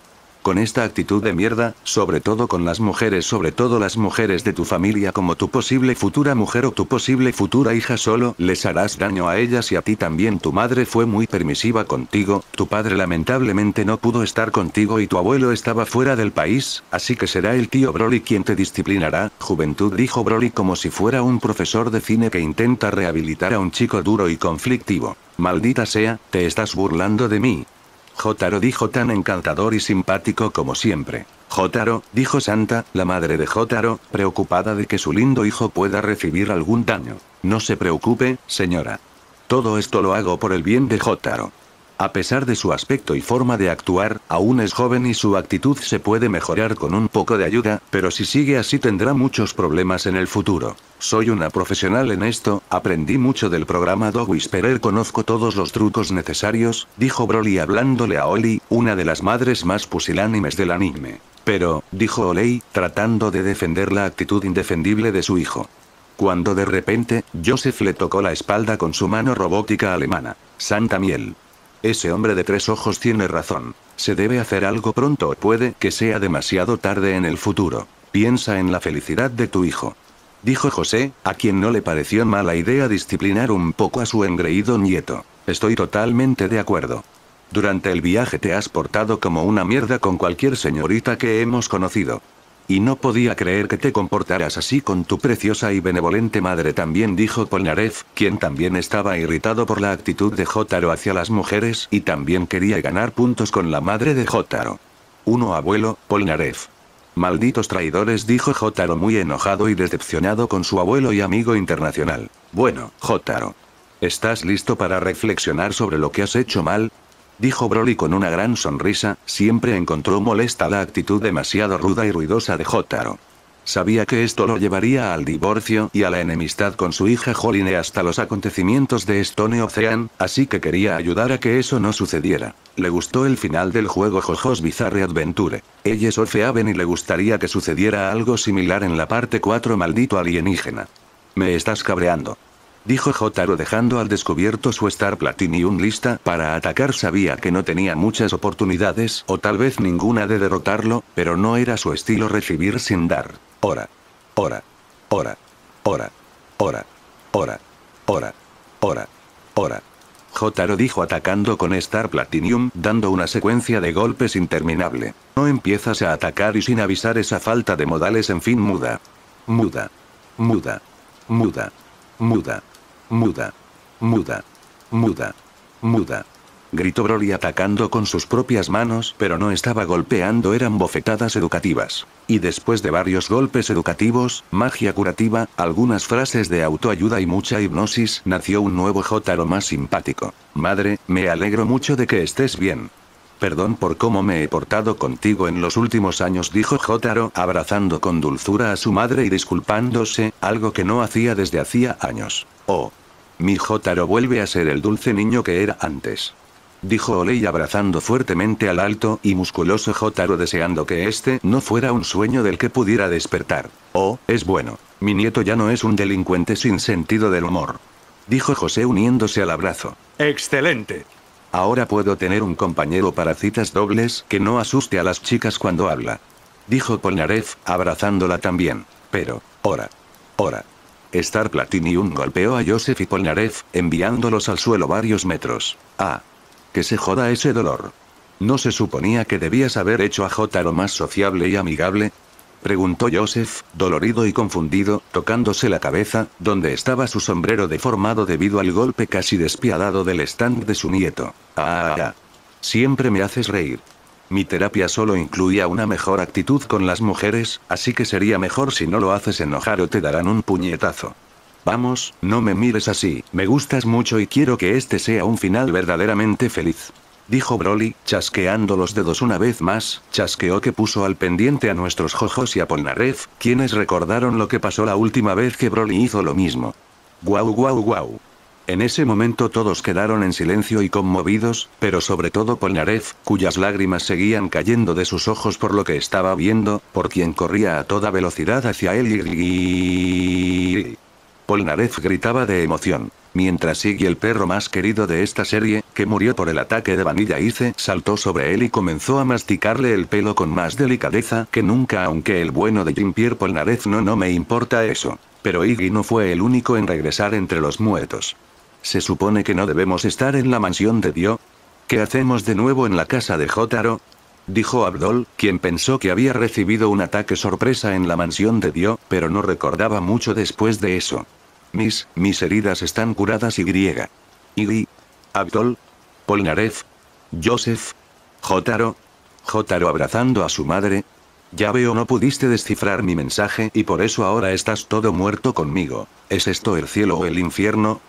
con esta actitud de mierda, sobre todo con las mujeres, sobre todo las mujeres de tu familia como tu posible futura mujer o tu posible futura hija solo, les harás daño a ellas y a ti también. Tu madre fue muy permisiva contigo, tu padre lamentablemente no pudo estar contigo y tu abuelo estaba fuera del país, así que será el tío Broly quien te disciplinará, juventud dijo Broly como si fuera un profesor de cine que intenta rehabilitar a un chico duro y conflictivo. Maldita sea, te estás burlando de mí, Jotaro dijo tan encantador y simpático como siempre. Jotaro, dijo Santa, la madre de Jotaro, preocupada de que su lindo hijo pueda recibir algún daño. No se preocupe, señora. Todo esto lo hago por el bien de Jotaro. A pesar de su aspecto y forma de actuar, aún es joven y su actitud se puede mejorar con un poco de ayuda, pero si sigue así tendrá muchos problemas en el futuro. Soy una profesional en esto, aprendí mucho del programa Dog Whisperer, conozco todos los trucos necesarios, dijo Broly hablándole a Oli, una de las madres más pusilánimes del anime. Pero, dijo Olei, tratando de defender la actitud indefendible de su hijo cuando de repente, Joseph le tocó la espalda con su mano robótica alemana. Santa miel. Ese hombre de tres ojos tiene razón. Se debe hacer algo pronto o puede que sea demasiado tarde en el futuro. Piensa en la felicidad de tu hijo. Dijo José, a quien no le pareció mala idea disciplinar un poco a su engreído nieto. Estoy totalmente de acuerdo. Durante el viaje te has portado como una mierda con cualquier señorita que hemos conocido. Y no podía creer que te comportaras así con tu preciosa y benevolente madre, también dijo Polnareff, quien también estaba irritado por la actitud de Jotaro hacia las mujeres y también quería ganar puntos con la madre de Jotaro. Uno abuelo, Polnareff. Malditos traidores, dijo Jotaro muy enojado y decepcionado con su abuelo y amigo internacional. Bueno, Jotaro. ¿Estás listo para reflexionar sobre lo que has hecho mal? dijo Broly con una gran sonrisa, siempre encontró molesta la actitud demasiado ruda y ruidosa de Jotaro. Sabía que esto lo llevaría al divorcio y a la enemistad con su hija Joline hasta los acontecimientos de Stone Ocean, así que quería ayudar a que eso no sucediera. Le gustó el final del juego Jojo's Bizarre Adventure. Ella es Orfeaven y le gustaría que sucediera algo similar en la parte 4 maldito alienígena. Me estás cabreando dijo Jotaro dejando al descubierto su Star Platinum lista para atacar sabía que no tenía muchas oportunidades o tal vez ninguna de derrotarlo, pero no era su estilo recibir sin dar. Hora. Hora. Hora. Hora. Hora. Hora. Hora. Hora. Hora. Jotaro dijo atacando con Star Platinum, dando una secuencia de golpes interminable. No empiezas a atacar y sin avisar esa falta de modales en fin Muda. Muda. Muda. Muda. muda. Muda. Muda. Muda. Muda. Gritó Broly atacando con sus propias manos, pero no estaba golpeando, eran bofetadas educativas. Y después de varios golpes educativos, magia curativa, algunas frases de autoayuda y mucha hipnosis, nació un nuevo Jotaro más simpático. Madre, me alegro mucho de que estés bien. Perdón por cómo me he portado contigo en los últimos años, dijo Jotaro, abrazando con dulzura a su madre y disculpándose, algo que no hacía desde hacía años. Oh, mi Jotaro vuelve a ser el dulce niño que era antes. Dijo Olei abrazando fuertemente al alto y musculoso Jotaro deseando que este no fuera un sueño del que pudiera despertar. Oh, es bueno. Mi nieto ya no es un delincuente sin sentido del humor. Dijo José uniéndose al abrazo. Excelente. Ahora puedo tener un compañero para citas dobles que no asuste a las chicas cuando habla. Dijo Polnareff, abrazándola también. Pero, ora. Ora. Star Platinum golpeó a Joseph y Polnareff, enviándolos al suelo varios metros. Ah. Que se joda ese dolor. ¿No se suponía que debías haber hecho a lo más sociable y amigable? Preguntó Joseph, dolorido y confundido, tocándose la cabeza, donde estaba su sombrero deformado debido al golpe casi despiadado del stand de su nieto. ah. ah, ah. Siempre me haces reír. Mi terapia solo incluía una mejor actitud con las mujeres, así que sería mejor si no lo haces enojar o te darán un puñetazo. Vamos, no me mires así, me gustas mucho y quiero que este sea un final verdaderamente feliz. Dijo Broly, chasqueando los dedos una vez más, chasqueó que puso al pendiente a nuestros Jojos y a Polnareff, quienes recordaron lo que pasó la última vez que Broly hizo lo mismo. Guau guau guau. En ese momento todos quedaron en silencio y conmovidos, pero sobre todo Polnareff, cuyas lágrimas seguían cayendo de sus ojos por lo que estaba viendo, por quien corría a toda velocidad hacia él y... Polnareff gritaba de emoción. Mientras Iggy el perro más querido de esta serie, que murió por el ataque de Vanilla Ice, saltó sobre él y comenzó a masticarle el pelo con más delicadeza que nunca, aunque el bueno de Jean-Pierre Polnareff no, no me importa eso. Pero Iggy no fue el único en regresar entre los muertos. Se supone que no debemos estar en la mansión de Dios? ¿Qué hacemos de nuevo en la casa de Jotaro? Dijo Abdol, quien pensó que había recibido un ataque sorpresa en la mansión de Dios, pero no recordaba mucho después de eso. Mis, mis heridas están curadas y griega. ¿Y? Abdol. ¿Polnareff? Joseph. Jotaro. Jotaro abrazando a su madre. Ya veo no pudiste descifrar mi mensaje y por eso ahora estás todo muerto conmigo. ¿Es esto el cielo o el infierno?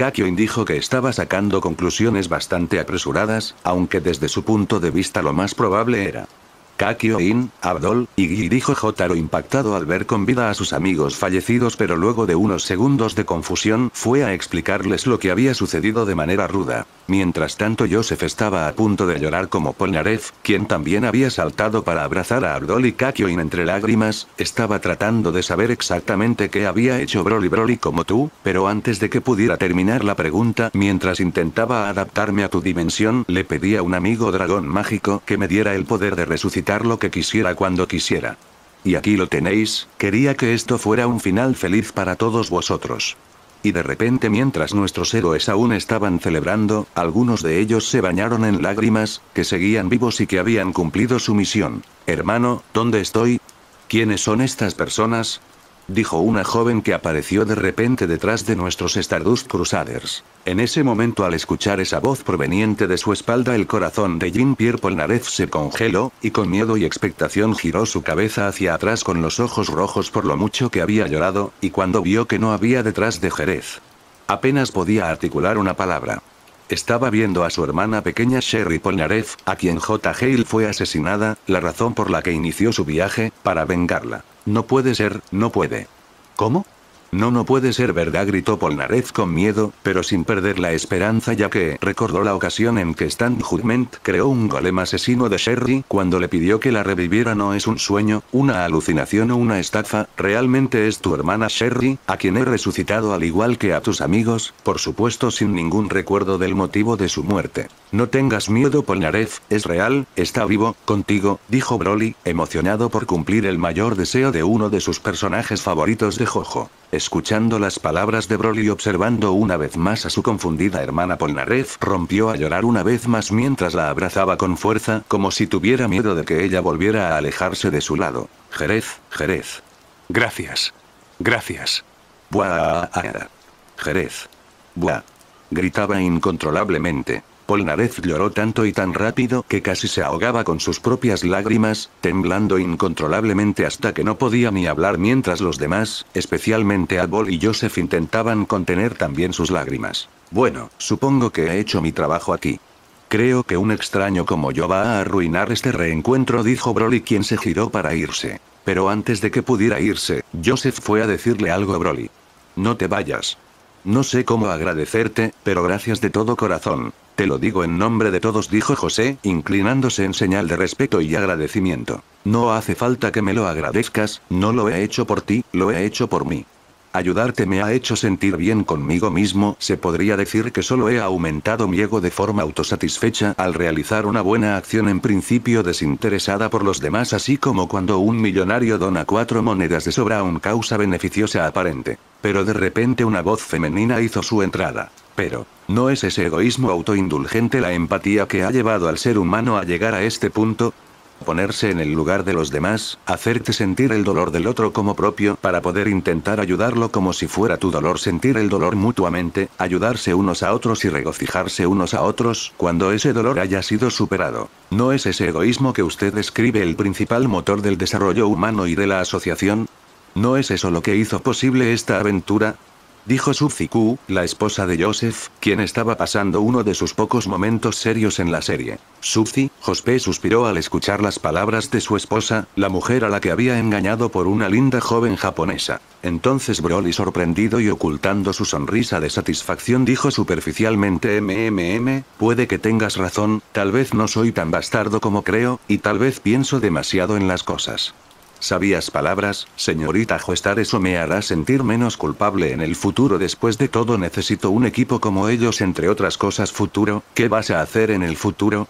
Kakyoin indijo que estaba sacando conclusiones bastante apresuradas, aunque desde su punto de vista lo más probable era Kakioin, Abdol, y dijo Jotaro impactado al ver con vida a sus amigos fallecidos pero luego de unos segundos de confusión fue a explicarles lo que había sucedido de manera ruda. Mientras tanto Joseph estaba a punto de llorar como Polnareff, quien también había saltado para abrazar a Abdol y Kakioin entre lágrimas, estaba tratando de saber exactamente qué había hecho Broly Broly como tú, pero antes de que pudiera terminar la pregunta mientras intentaba adaptarme a tu dimensión le pedí a un amigo dragón mágico que me diera el poder de resucitar lo que quisiera cuando quisiera. Y aquí lo tenéis, quería que esto fuera un final feliz para todos vosotros. Y de repente mientras nuestros héroes aún estaban celebrando, algunos de ellos se bañaron en lágrimas, que seguían vivos y que habían cumplido su misión. Hermano, ¿dónde estoy? ¿Quiénes son estas personas? dijo una joven que apareció de repente detrás de nuestros Stardust Crusaders. En ese momento al escuchar esa voz proveniente de su espalda el corazón de Jean-Pierre Polnareff se congeló, y con miedo y expectación giró su cabeza hacia atrás con los ojos rojos por lo mucho que había llorado, y cuando vio que no había detrás de Jerez. Apenas podía articular una palabra. Estaba viendo a su hermana pequeña Sherry Polnareff, a quien J. Hale fue asesinada, la razón por la que inició su viaje, para vengarla. No puede ser, no puede. ¿Cómo? No, no puede ser verdad, gritó Polnareff con miedo, pero sin perder la esperanza ya que recordó la ocasión en que Stan Judgment creó un golem asesino de Sherry cuando le pidió que la reviviera. No es un sueño, una alucinación o una estafa, realmente es tu hermana Sherry, a quien he resucitado al igual que a tus amigos, por supuesto sin ningún recuerdo del motivo de su muerte. No tengas miedo Polnareff, es real, está vivo, contigo, dijo Broly, emocionado por cumplir el mayor deseo de uno de sus personajes favoritos de Jojo. Escuchando las palabras de Broly y observando una vez más a su confundida hermana Polnareff rompió a llorar una vez más mientras la abrazaba con fuerza como si tuviera miedo de que ella volviera a alejarse de su lado. Jerez, Jerez. Gracias. Gracias. Buah. Ah, ah. Jerez. Buah. Gritaba incontrolablemente. Polnareff lloró tanto y tan rápido que casi se ahogaba con sus propias lágrimas, temblando incontrolablemente hasta que no podía ni hablar mientras los demás, especialmente Abol y Joseph intentaban contener también sus lágrimas. Bueno, supongo que he hecho mi trabajo aquí. Creo que un extraño como yo va a arruinar este reencuentro, dijo Broly quien se giró para irse. Pero antes de que pudiera irse, Joseph fue a decirle algo a Broly. No te vayas. No sé cómo agradecerte, pero gracias de todo corazón. Te lo digo en nombre de todos, dijo José, inclinándose en señal de respeto y agradecimiento. No hace falta que me lo agradezcas, no lo he hecho por ti, lo he hecho por mí. Ayudarte me ha hecho sentir bien conmigo mismo, se podría decir que solo he aumentado mi ego de forma autosatisfecha al realizar una buena acción en principio desinteresada por los demás así como cuando un millonario dona cuatro monedas de sobra a un causa beneficiosa aparente. Pero de repente una voz femenina hizo su entrada. Pero, ¿no es ese egoísmo autoindulgente la empatía que ha llevado al ser humano a llegar a este punto? ponerse en el lugar de los demás, hacerte sentir el dolor del otro como propio para poder intentar ayudarlo como si fuera tu dolor, sentir el dolor mutuamente, ayudarse unos a otros y regocijarse unos a otros cuando ese dolor haya sido superado. ¿No es ese egoísmo que usted describe el principal motor del desarrollo humano y de la asociación? ¿No es eso lo que hizo posible esta aventura? dijo Ku, la esposa de Joseph, quien estaba pasando uno de sus pocos momentos serios en la serie. Suzy, Jospe suspiró al escuchar las palabras de su esposa, la mujer a la que había engañado por una linda joven japonesa. Entonces Broly sorprendido y ocultando su sonrisa de satisfacción dijo superficialmente MMM, puede que tengas razón, tal vez no soy tan bastardo como creo, y tal vez pienso demasiado en las cosas. ¿Sabías palabras, señorita Joestar, eso me hará sentir menos culpable en el futuro. Después de todo, necesito un equipo como ellos, entre otras cosas. Futuro, ¿qué vas a hacer en el futuro?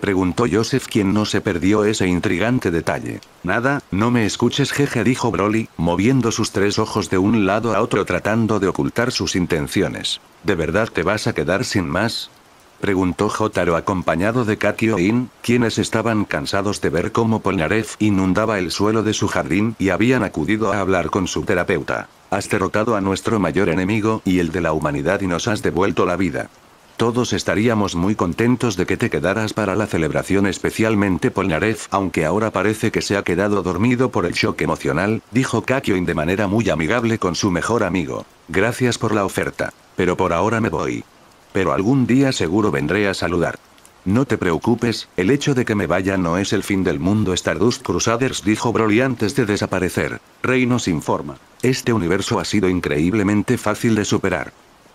Preguntó Joseph, quien no se perdió ese intrigante detalle. Nada, no me escuches, jeje, dijo Broly, moviendo sus tres ojos de un lado a otro, tratando de ocultar sus intenciones. ¿De verdad te vas a quedar sin más? Preguntó Jotaro acompañado de Kakyoin, quienes estaban cansados de ver cómo Polnareff inundaba el suelo de su jardín y habían acudido a hablar con su terapeuta. Has derrotado a nuestro mayor enemigo y el de la humanidad y nos has devuelto la vida. Todos estaríamos muy contentos de que te quedaras para la celebración especialmente Polnareff, aunque ahora parece que se ha quedado dormido por el shock emocional, dijo Kakyoin de manera muy amigable con su mejor amigo. Gracias por la oferta. Pero por ahora me voy pero algún día seguro vendré a saludar. No te preocupes, el hecho de que me vaya no es el fin del mundo Stardust Crusaders dijo Broly antes de desaparecer. Rey nos informa. Este universo ha sido increíblemente fácil de superar.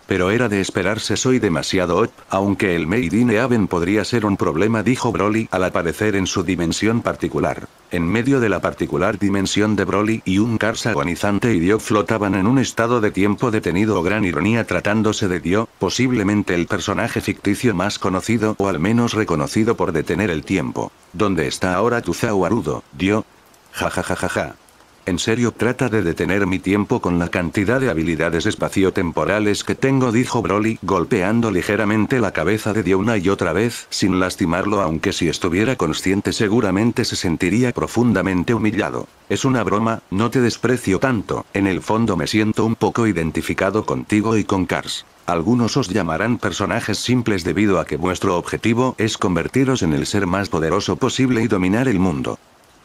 Pero era de esperarse soy demasiado op, aunque el Made in aven podría ser un problema dijo Broly al aparecer en su dimensión particular. En medio de la particular dimensión de Broly y un Cars agonizante y Dio flotaban en un estado de tiempo detenido o gran ironía tratándose de Dio, posiblemente el personaje ficticio más conocido o al menos reconocido por detener el tiempo. ¿Dónde está ahora tu Arudo, Dio? Ja ja ja ja ja. En serio trata de detener mi tiempo con la cantidad de habilidades espaciotemporales que tengo, dijo Broly, golpeando ligeramente la cabeza de Diona una y otra vez, sin lastimarlo, aunque si estuviera consciente seguramente se sentiría profundamente humillado. Es una broma, no te desprecio tanto, en el fondo me siento un poco identificado contigo y con Cars. Algunos os llamarán personajes simples debido a que vuestro objetivo es convertiros en el ser más poderoso posible y dominar el mundo.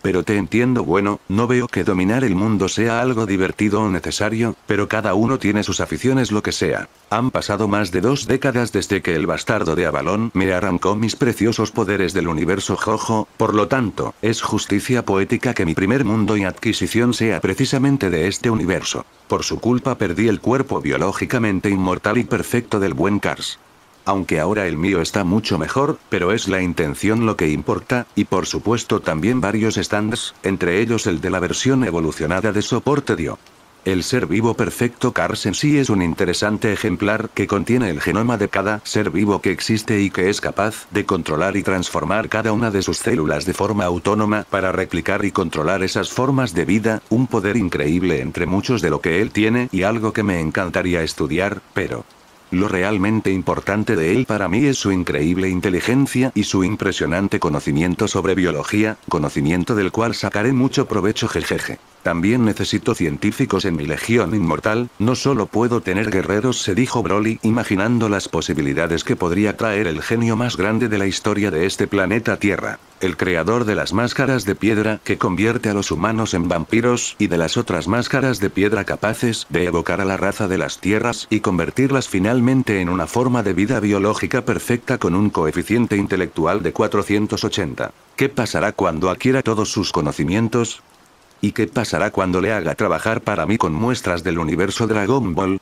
Pero te entiendo bueno, no veo que dominar el mundo sea algo divertido o necesario, pero cada uno tiene sus aficiones lo que sea. Han pasado más de dos décadas desde que el bastardo de Avalón me arrancó mis preciosos poderes del universo Jojo, por lo tanto, es justicia poética que mi primer mundo y adquisición sea precisamente de este universo. Por su culpa perdí el cuerpo biológicamente inmortal y perfecto del buen Cars aunque ahora el mío está mucho mejor, pero es la intención lo que importa, y por supuesto también varios stands, entre ellos el de la versión evolucionada de soporte DIO. El ser vivo perfecto Cars en sí es un interesante ejemplar que contiene el genoma de cada ser vivo que existe y que es capaz de controlar y transformar cada una de sus células de forma autónoma para replicar y controlar esas formas de vida, un poder increíble entre muchos de lo que él tiene y algo que me encantaría estudiar, pero lo realmente importante de él para mí es su increíble inteligencia y su impresionante conocimiento sobre biología, conocimiento del cual sacaré mucho provecho jejeje. También necesito científicos en mi legión inmortal, no solo puedo tener guerreros, se dijo Broly, imaginando las posibilidades que podría traer el genio más grande de la historia de este planeta Tierra. El creador de las máscaras de piedra que convierte a los humanos en vampiros, y de las otras máscaras de piedra capaces de evocar a la raza de las tierras y convertirlas finalmente en una forma de vida biológica perfecta con un coeficiente intelectual de 480. ¿Qué pasará cuando adquiera todos sus conocimientos? ¿Y qué pasará cuando le haga trabajar para mí con muestras del universo Dragon Ball?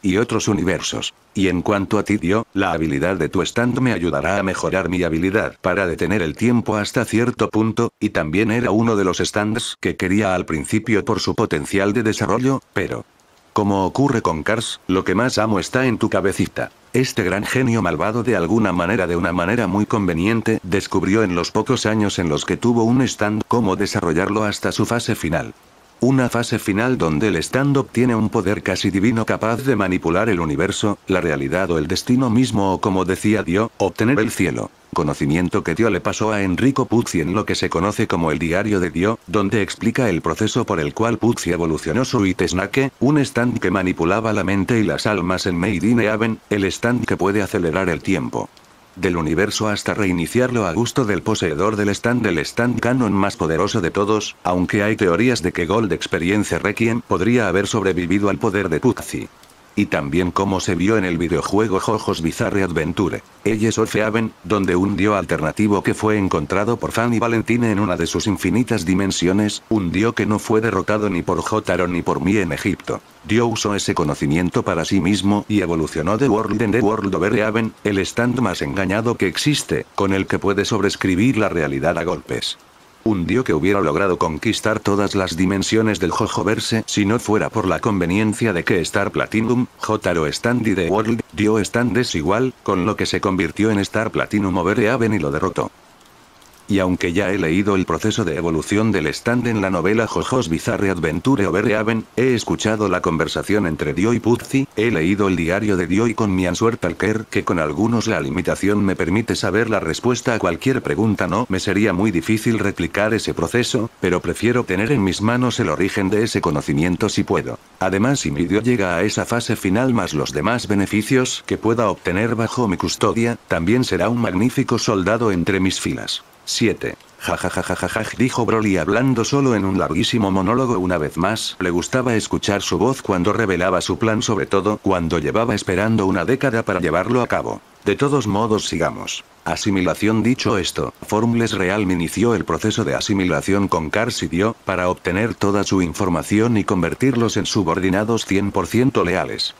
Y otros universos. Y en cuanto a ti, Dio, la habilidad de tu stand me ayudará a mejorar mi habilidad para detener el tiempo hasta cierto punto, y también era uno de los stands que quería al principio por su potencial de desarrollo, pero... Como ocurre con Cars, lo que más amo está en tu cabecita. Este gran genio malvado de alguna manera de una manera muy conveniente descubrió en los pocos años en los que tuvo un stand cómo desarrollarlo hasta su fase final. Una fase final donde el stand obtiene un poder casi divino capaz de manipular el universo, la realidad o el destino mismo o como decía Dio, obtener el cielo. Conocimiento que Dio le pasó a Enrico Puzzi en lo que se conoce como el diario de Dio, donde explica el proceso por el cual Puzzi evolucionó su Itesnake, un stand que manipulaba la mente y las almas en Made in Heaven, el stand que puede acelerar el tiempo del universo hasta reiniciarlo a gusto del poseedor del stand del stand canon más poderoso de todos, aunque hay teorías de que Gold Experience Requiem podría haber sobrevivido al poder de Puzzi y también como se vio en el videojuego Jojo's Bizarre Adventure. Elles of donde un dio alternativo que fue encontrado por Fanny Valentine en una de sus infinitas dimensiones, un dio que no fue derrotado ni por Jotaro ni por mí en Egipto. Dio usó ese conocimiento para sí mismo y evolucionó de World en The World of Heaven, el stand más engañado que existe, con el que puede sobrescribir la realidad a golpes. Un dios que hubiera logrado conquistar todas las dimensiones del Jojoverse verse si no fuera por la conveniencia de que Star Platinum, Jotaro Stand y The World, dio Stand desigual, con lo que se convirtió en Star Platinum Over Aven y lo derrotó. Y aunque ya he leído el proceso de evolución del stand en la novela Jojo's Bizarre Adventure Over Haven, he escuchado la conversación entre Dio y Puzzi, he leído el diario de Dio y con mi al que con algunos la limitación me permite saber la respuesta a cualquier pregunta no me sería muy difícil replicar ese proceso, pero prefiero tener en mis manos el origen de ese conocimiento si puedo. Además si mi Dio llega a esa fase final más los demás beneficios que pueda obtener bajo mi custodia, también será un magnífico soldado entre mis filas. 7. ja, dijo Broly hablando solo en un larguísimo monólogo una vez más, le gustaba escuchar su voz cuando revelaba su plan sobre todo cuando llevaba esperando una década para llevarlo a cabo. De todos modos sigamos. Asimilación dicho esto, Formless Realm inició el proceso de asimilación con Carsidio, para obtener toda su información y convertirlos en subordinados 100% leales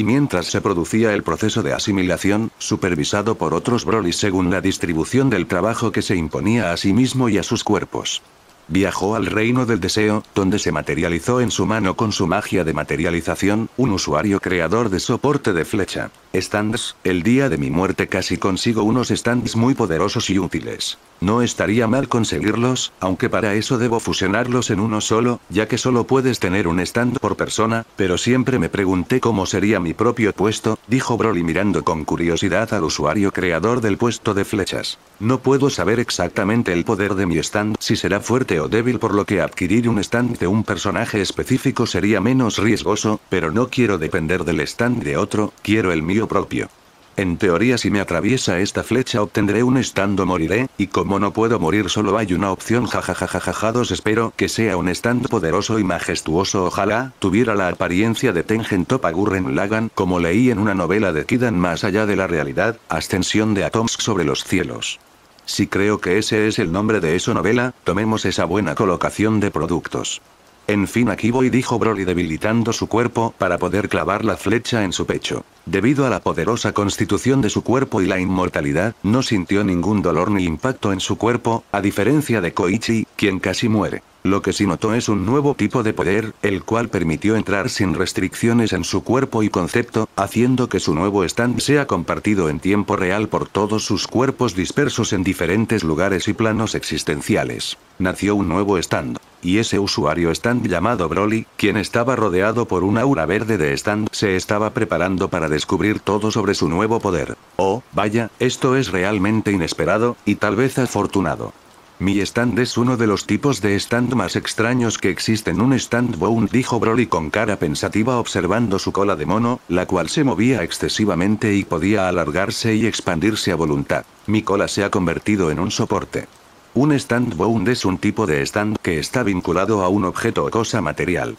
y mientras se producía el proceso de asimilación, supervisado por otros Brolis según la distribución del trabajo que se imponía a sí mismo y a sus cuerpos. Viajó al reino del deseo, donde se materializó en su mano con su magia de materialización, un usuario creador de soporte de flecha. Stands, el día de mi muerte casi consigo unos stands muy poderosos y útiles. No estaría mal conseguirlos, aunque para eso debo fusionarlos en uno solo, ya que solo puedes tener un stand por persona, pero siempre me pregunté cómo sería mi propio puesto, dijo Broly mirando con curiosidad al usuario creador del puesto de flechas. No puedo saber exactamente el poder de mi stand si será fuerte o débil por lo que adquirir un stand de un personaje específico sería menos riesgoso, pero no quiero depender del stand de otro, quiero el mío propio. En teoría si me atraviesa esta flecha obtendré un estando moriré, y como no puedo morir solo hay una opción jajajajajajados espero que sea un stand poderoso y majestuoso ojalá, tuviera la apariencia de Tengen Topa Lagan como leí en una novela de Kidan más allá de la realidad, ascensión de Atoms sobre los cielos. Si creo que ese es el nombre de esa novela, tomemos esa buena colocación de productos. En fin, aquí voy, dijo Broly debilitando su cuerpo para poder clavar la flecha en su pecho. Debido a la poderosa constitución de su cuerpo y la inmortalidad, no sintió ningún dolor ni impacto en su cuerpo, a diferencia de Koichi, quien casi muere. Lo que sí notó es un nuevo tipo de poder, el cual permitió entrar sin restricciones en su cuerpo y concepto, haciendo que su nuevo stand sea compartido en tiempo real por todos sus cuerpos dispersos en diferentes lugares y planos existenciales. Nació un nuevo stand y ese usuario stand llamado Broly, quien estaba rodeado por un aura verde de stand, se estaba preparando para descubrir todo sobre su nuevo poder. Oh, vaya, esto es realmente inesperado, y tal vez afortunado. Mi stand es uno de los tipos de stand más extraños que existen. Un stand bone dijo Broly con cara pensativa observando su cola de mono, la cual se movía excesivamente y podía alargarse y expandirse a voluntad. Mi cola se ha convertido en un soporte. Un stand bound es un tipo de stand que está vinculado a un objeto o cosa material.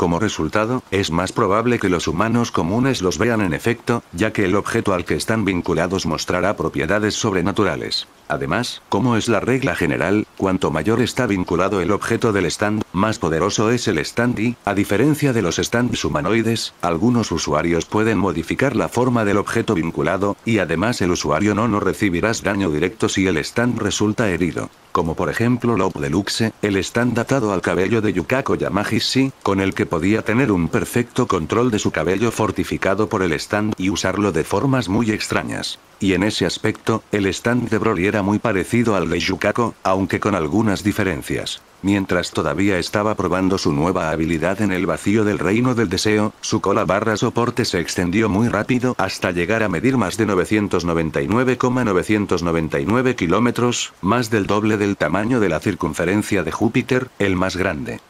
Como resultado, es más probable que los humanos comunes los vean en efecto, ya que el objeto al que están vinculados mostrará propiedades sobrenaturales. Además, como es la regla general, cuanto mayor está vinculado el objeto del stand, más poderoso es el stand y, a diferencia de los stands humanoides, algunos usuarios pueden modificar la forma del objeto vinculado, y además el usuario no no recibirás daño directo si el stand resulta herido como por ejemplo Love Deluxe, el stand atado al cabello de Yukako Yamagishi, con el que podía tener un perfecto control de su cabello fortificado por el stand y usarlo de formas muy extrañas. Y en ese aspecto, el stand de Broly era muy parecido al de Yukako, aunque con algunas diferencias. Mientras todavía estaba probando su nueva habilidad en el vacío del reino del deseo, su cola barra soporte se extendió muy rápido hasta llegar a medir más de 999,999 kilómetros, más del doble del tamaño de la circunferencia de Júpiter, el más grande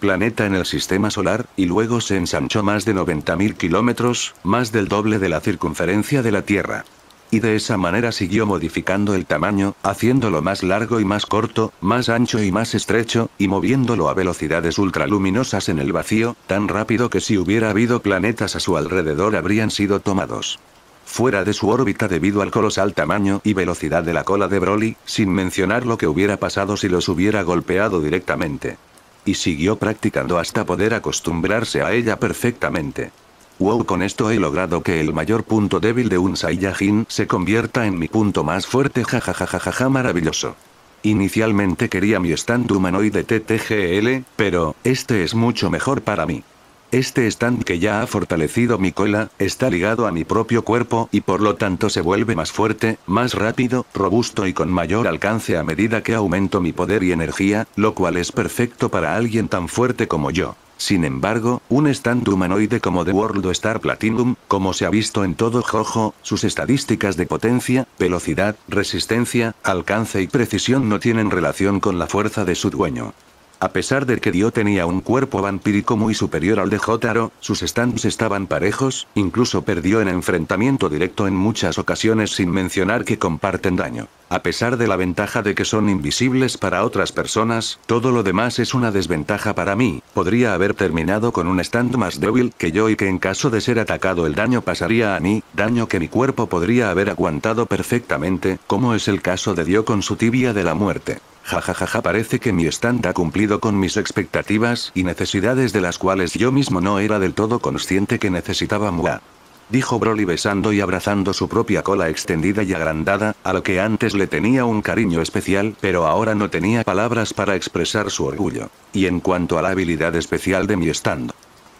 planeta en el sistema solar, y luego se ensanchó más de 90.000 kilómetros, más del doble de la circunferencia de la Tierra y de esa manera siguió modificando el tamaño, haciéndolo más largo y más corto, más ancho y más estrecho, y moviéndolo a velocidades ultraluminosas en el vacío, tan rápido que si hubiera habido planetas a su alrededor habrían sido tomados fuera de su órbita debido al colosal tamaño y velocidad de la cola de Broly, sin mencionar lo que hubiera pasado si los hubiera golpeado directamente. Y siguió practicando hasta poder acostumbrarse a ella perfectamente. Wow con esto he logrado que el mayor punto débil de un Saiyajin se convierta en mi punto más fuerte jajajajaja maravilloso. Inicialmente quería mi stand humanoide TTGL, pero, este es mucho mejor para mí. Este stand que ya ha fortalecido mi cola, está ligado a mi propio cuerpo y por lo tanto se vuelve más fuerte, más rápido, robusto y con mayor alcance a medida que aumento mi poder y energía, lo cual es perfecto para alguien tan fuerte como yo. Sin embargo, un stand humanoide como The World Star Platinum, como se ha visto en todo Jojo, sus estadísticas de potencia, velocidad, resistencia, alcance y precisión no tienen relación con la fuerza de su dueño. A pesar de que Dio tenía un cuerpo vampírico muy superior al de Jotaro, sus stands estaban parejos, incluso perdió en enfrentamiento directo en muchas ocasiones sin mencionar que comparten daño. A pesar de la ventaja de que son invisibles para otras personas, todo lo demás es una desventaja para mí, podría haber terminado con un stand más débil que yo y que en caso de ser atacado el daño pasaría a mí, daño que mi cuerpo podría haber aguantado perfectamente, como es el caso de Dio con su tibia de la muerte jajajaja parece que mi stand ha cumplido con mis expectativas y necesidades de las cuales yo mismo no era del todo consciente que necesitaba Mua. Dijo Broly besando y abrazando su propia cola extendida y agrandada, a lo que antes le tenía un cariño especial, pero ahora no tenía palabras para expresar su orgullo. Y en cuanto a la habilidad especial de mi stand,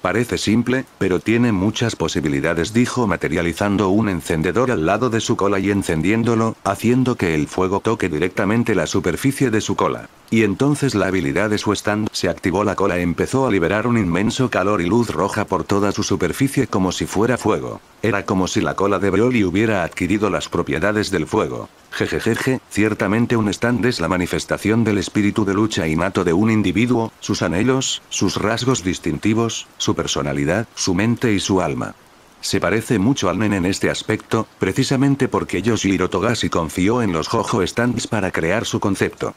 Parece simple, pero tiene muchas posibilidades, dijo materializando un encendedor al lado de su cola y encendiéndolo, haciendo que el fuego toque directamente la superficie de su cola. Y entonces la habilidad de su stand se activó, la cola empezó a liberar un inmenso calor y luz roja por toda su superficie como si fuera fuego. Era como si la cola de Broly hubiera adquirido las propiedades del fuego. Jejejeje, ciertamente un stand es la manifestación del espíritu de lucha y mato de un individuo, sus anhelos, sus rasgos distintivos, su personalidad, su mente y su alma. Se parece mucho al Nen en este aspecto, precisamente porque Yoshihiro Togashi confió en los Jojo Stands para crear su concepto.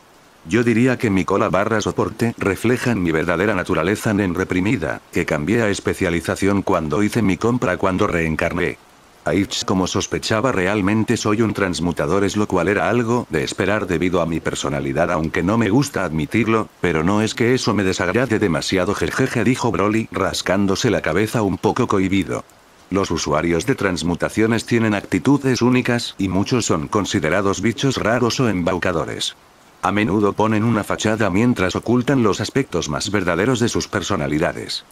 Yo diría que mi cola barra soporte reflejan mi verdadera naturaleza Nen reprimida, que cambié a especialización cuando hice mi compra cuando reencarné. Aich como sospechaba realmente soy un transmutador es lo cual era algo de esperar debido a mi personalidad aunque no me gusta admitirlo, pero no es que eso me desagrade demasiado jejeje dijo Broly rascándose la cabeza un poco cohibido. Los usuarios de transmutaciones tienen actitudes únicas y muchos son considerados bichos raros o embaucadores. A menudo ponen una fachada mientras ocultan los aspectos más verdaderos de sus personalidades.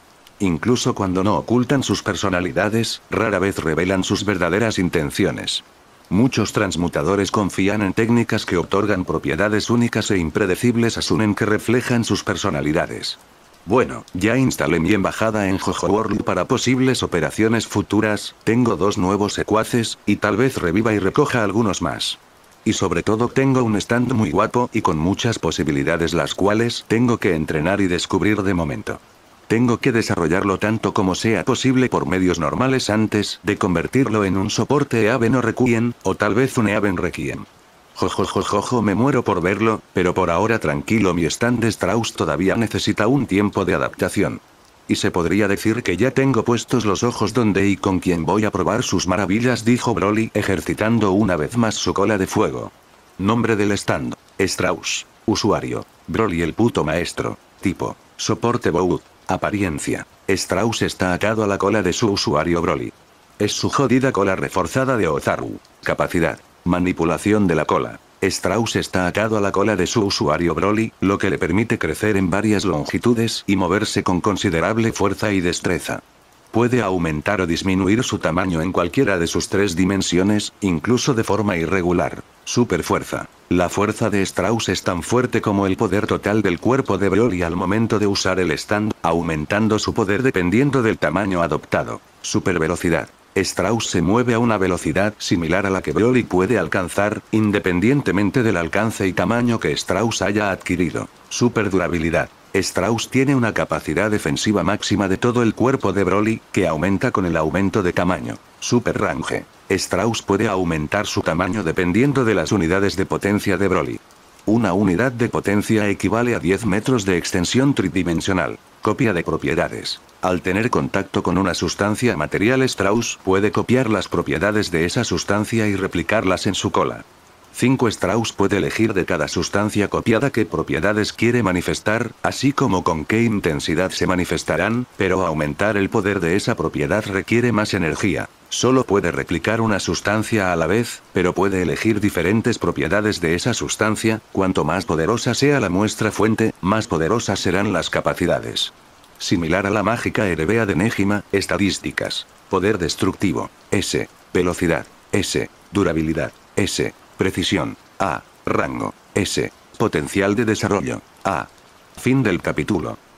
Incluso cuando no ocultan sus personalidades, rara vez revelan sus verdaderas intenciones. Muchos transmutadores confían en técnicas que otorgan propiedades únicas e impredecibles a Sunen que reflejan sus personalidades. Bueno, ya instalé mi embajada en Jojo World para posibles operaciones futuras, tengo dos nuevos secuaces, y tal vez reviva y recoja algunos más. Y sobre todo tengo un stand muy guapo y con muchas posibilidades las cuales tengo que entrenar y descubrir de momento. Tengo que desarrollarlo tanto como sea posible por medios normales antes de convertirlo en un soporte Eaven o Requiem, o tal vez un Eaven Requiem. Jojojojojo me muero por verlo, pero por ahora tranquilo mi stand Strauss todavía necesita un tiempo de adaptación. Y se podría decir que ya tengo puestos los ojos donde y con quien voy a probar sus maravillas dijo Broly ejercitando una vez más su cola de fuego. Nombre del stand. Strauss. Usuario. Broly el puto maestro. Tipo. Soporte Bowd. Apariencia. Strauss está atado a la cola de su usuario Broly. Es su jodida cola reforzada de Ozaru. Capacidad. Manipulación de la cola. Strauss está atado a la cola de su usuario Broly, lo que le permite crecer en varias longitudes y moverse con considerable fuerza y destreza. Puede aumentar o disminuir su tamaño en cualquiera de sus tres dimensiones, incluso de forma irregular. Superfuerza. La fuerza de Strauss es tan fuerte como el poder total del cuerpo de Broly al momento de usar el stand, aumentando su poder dependiendo del tamaño adoptado. Supervelocidad. Strauss se mueve a una velocidad similar a la que Broly puede alcanzar, independientemente del alcance y tamaño que Strauss haya adquirido. Superdurabilidad. Strauss tiene una capacidad defensiva máxima de todo el cuerpo de Broly, que aumenta con el aumento de tamaño. Super Range. Strauss puede aumentar su tamaño dependiendo de las unidades de potencia de Broly. Una unidad de potencia equivale a 10 metros de extensión tridimensional. Copia de propiedades. Al tener contacto con una sustancia material Strauss puede copiar las propiedades de esa sustancia y replicarlas en su cola. 5. Strauss puede elegir de cada sustancia copiada qué propiedades quiere manifestar, así como con qué intensidad se manifestarán, pero aumentar el poder de esa propiedad requiere más energía. Solo puede replicar una sustancia a la vez, pero puede elegir diferentes propiedades de esa sustancia, cuanto más poderosa sea la muestra fuente, más poderosas serán las capacidades. Similar a la mágica herbea de Nejima, estadísticas. Poder destructivo. S. Velocidad. S. Durabilidad. S. Precisión. A. Rango. S. Potencial de desarrollo. A. Fin del capítulo.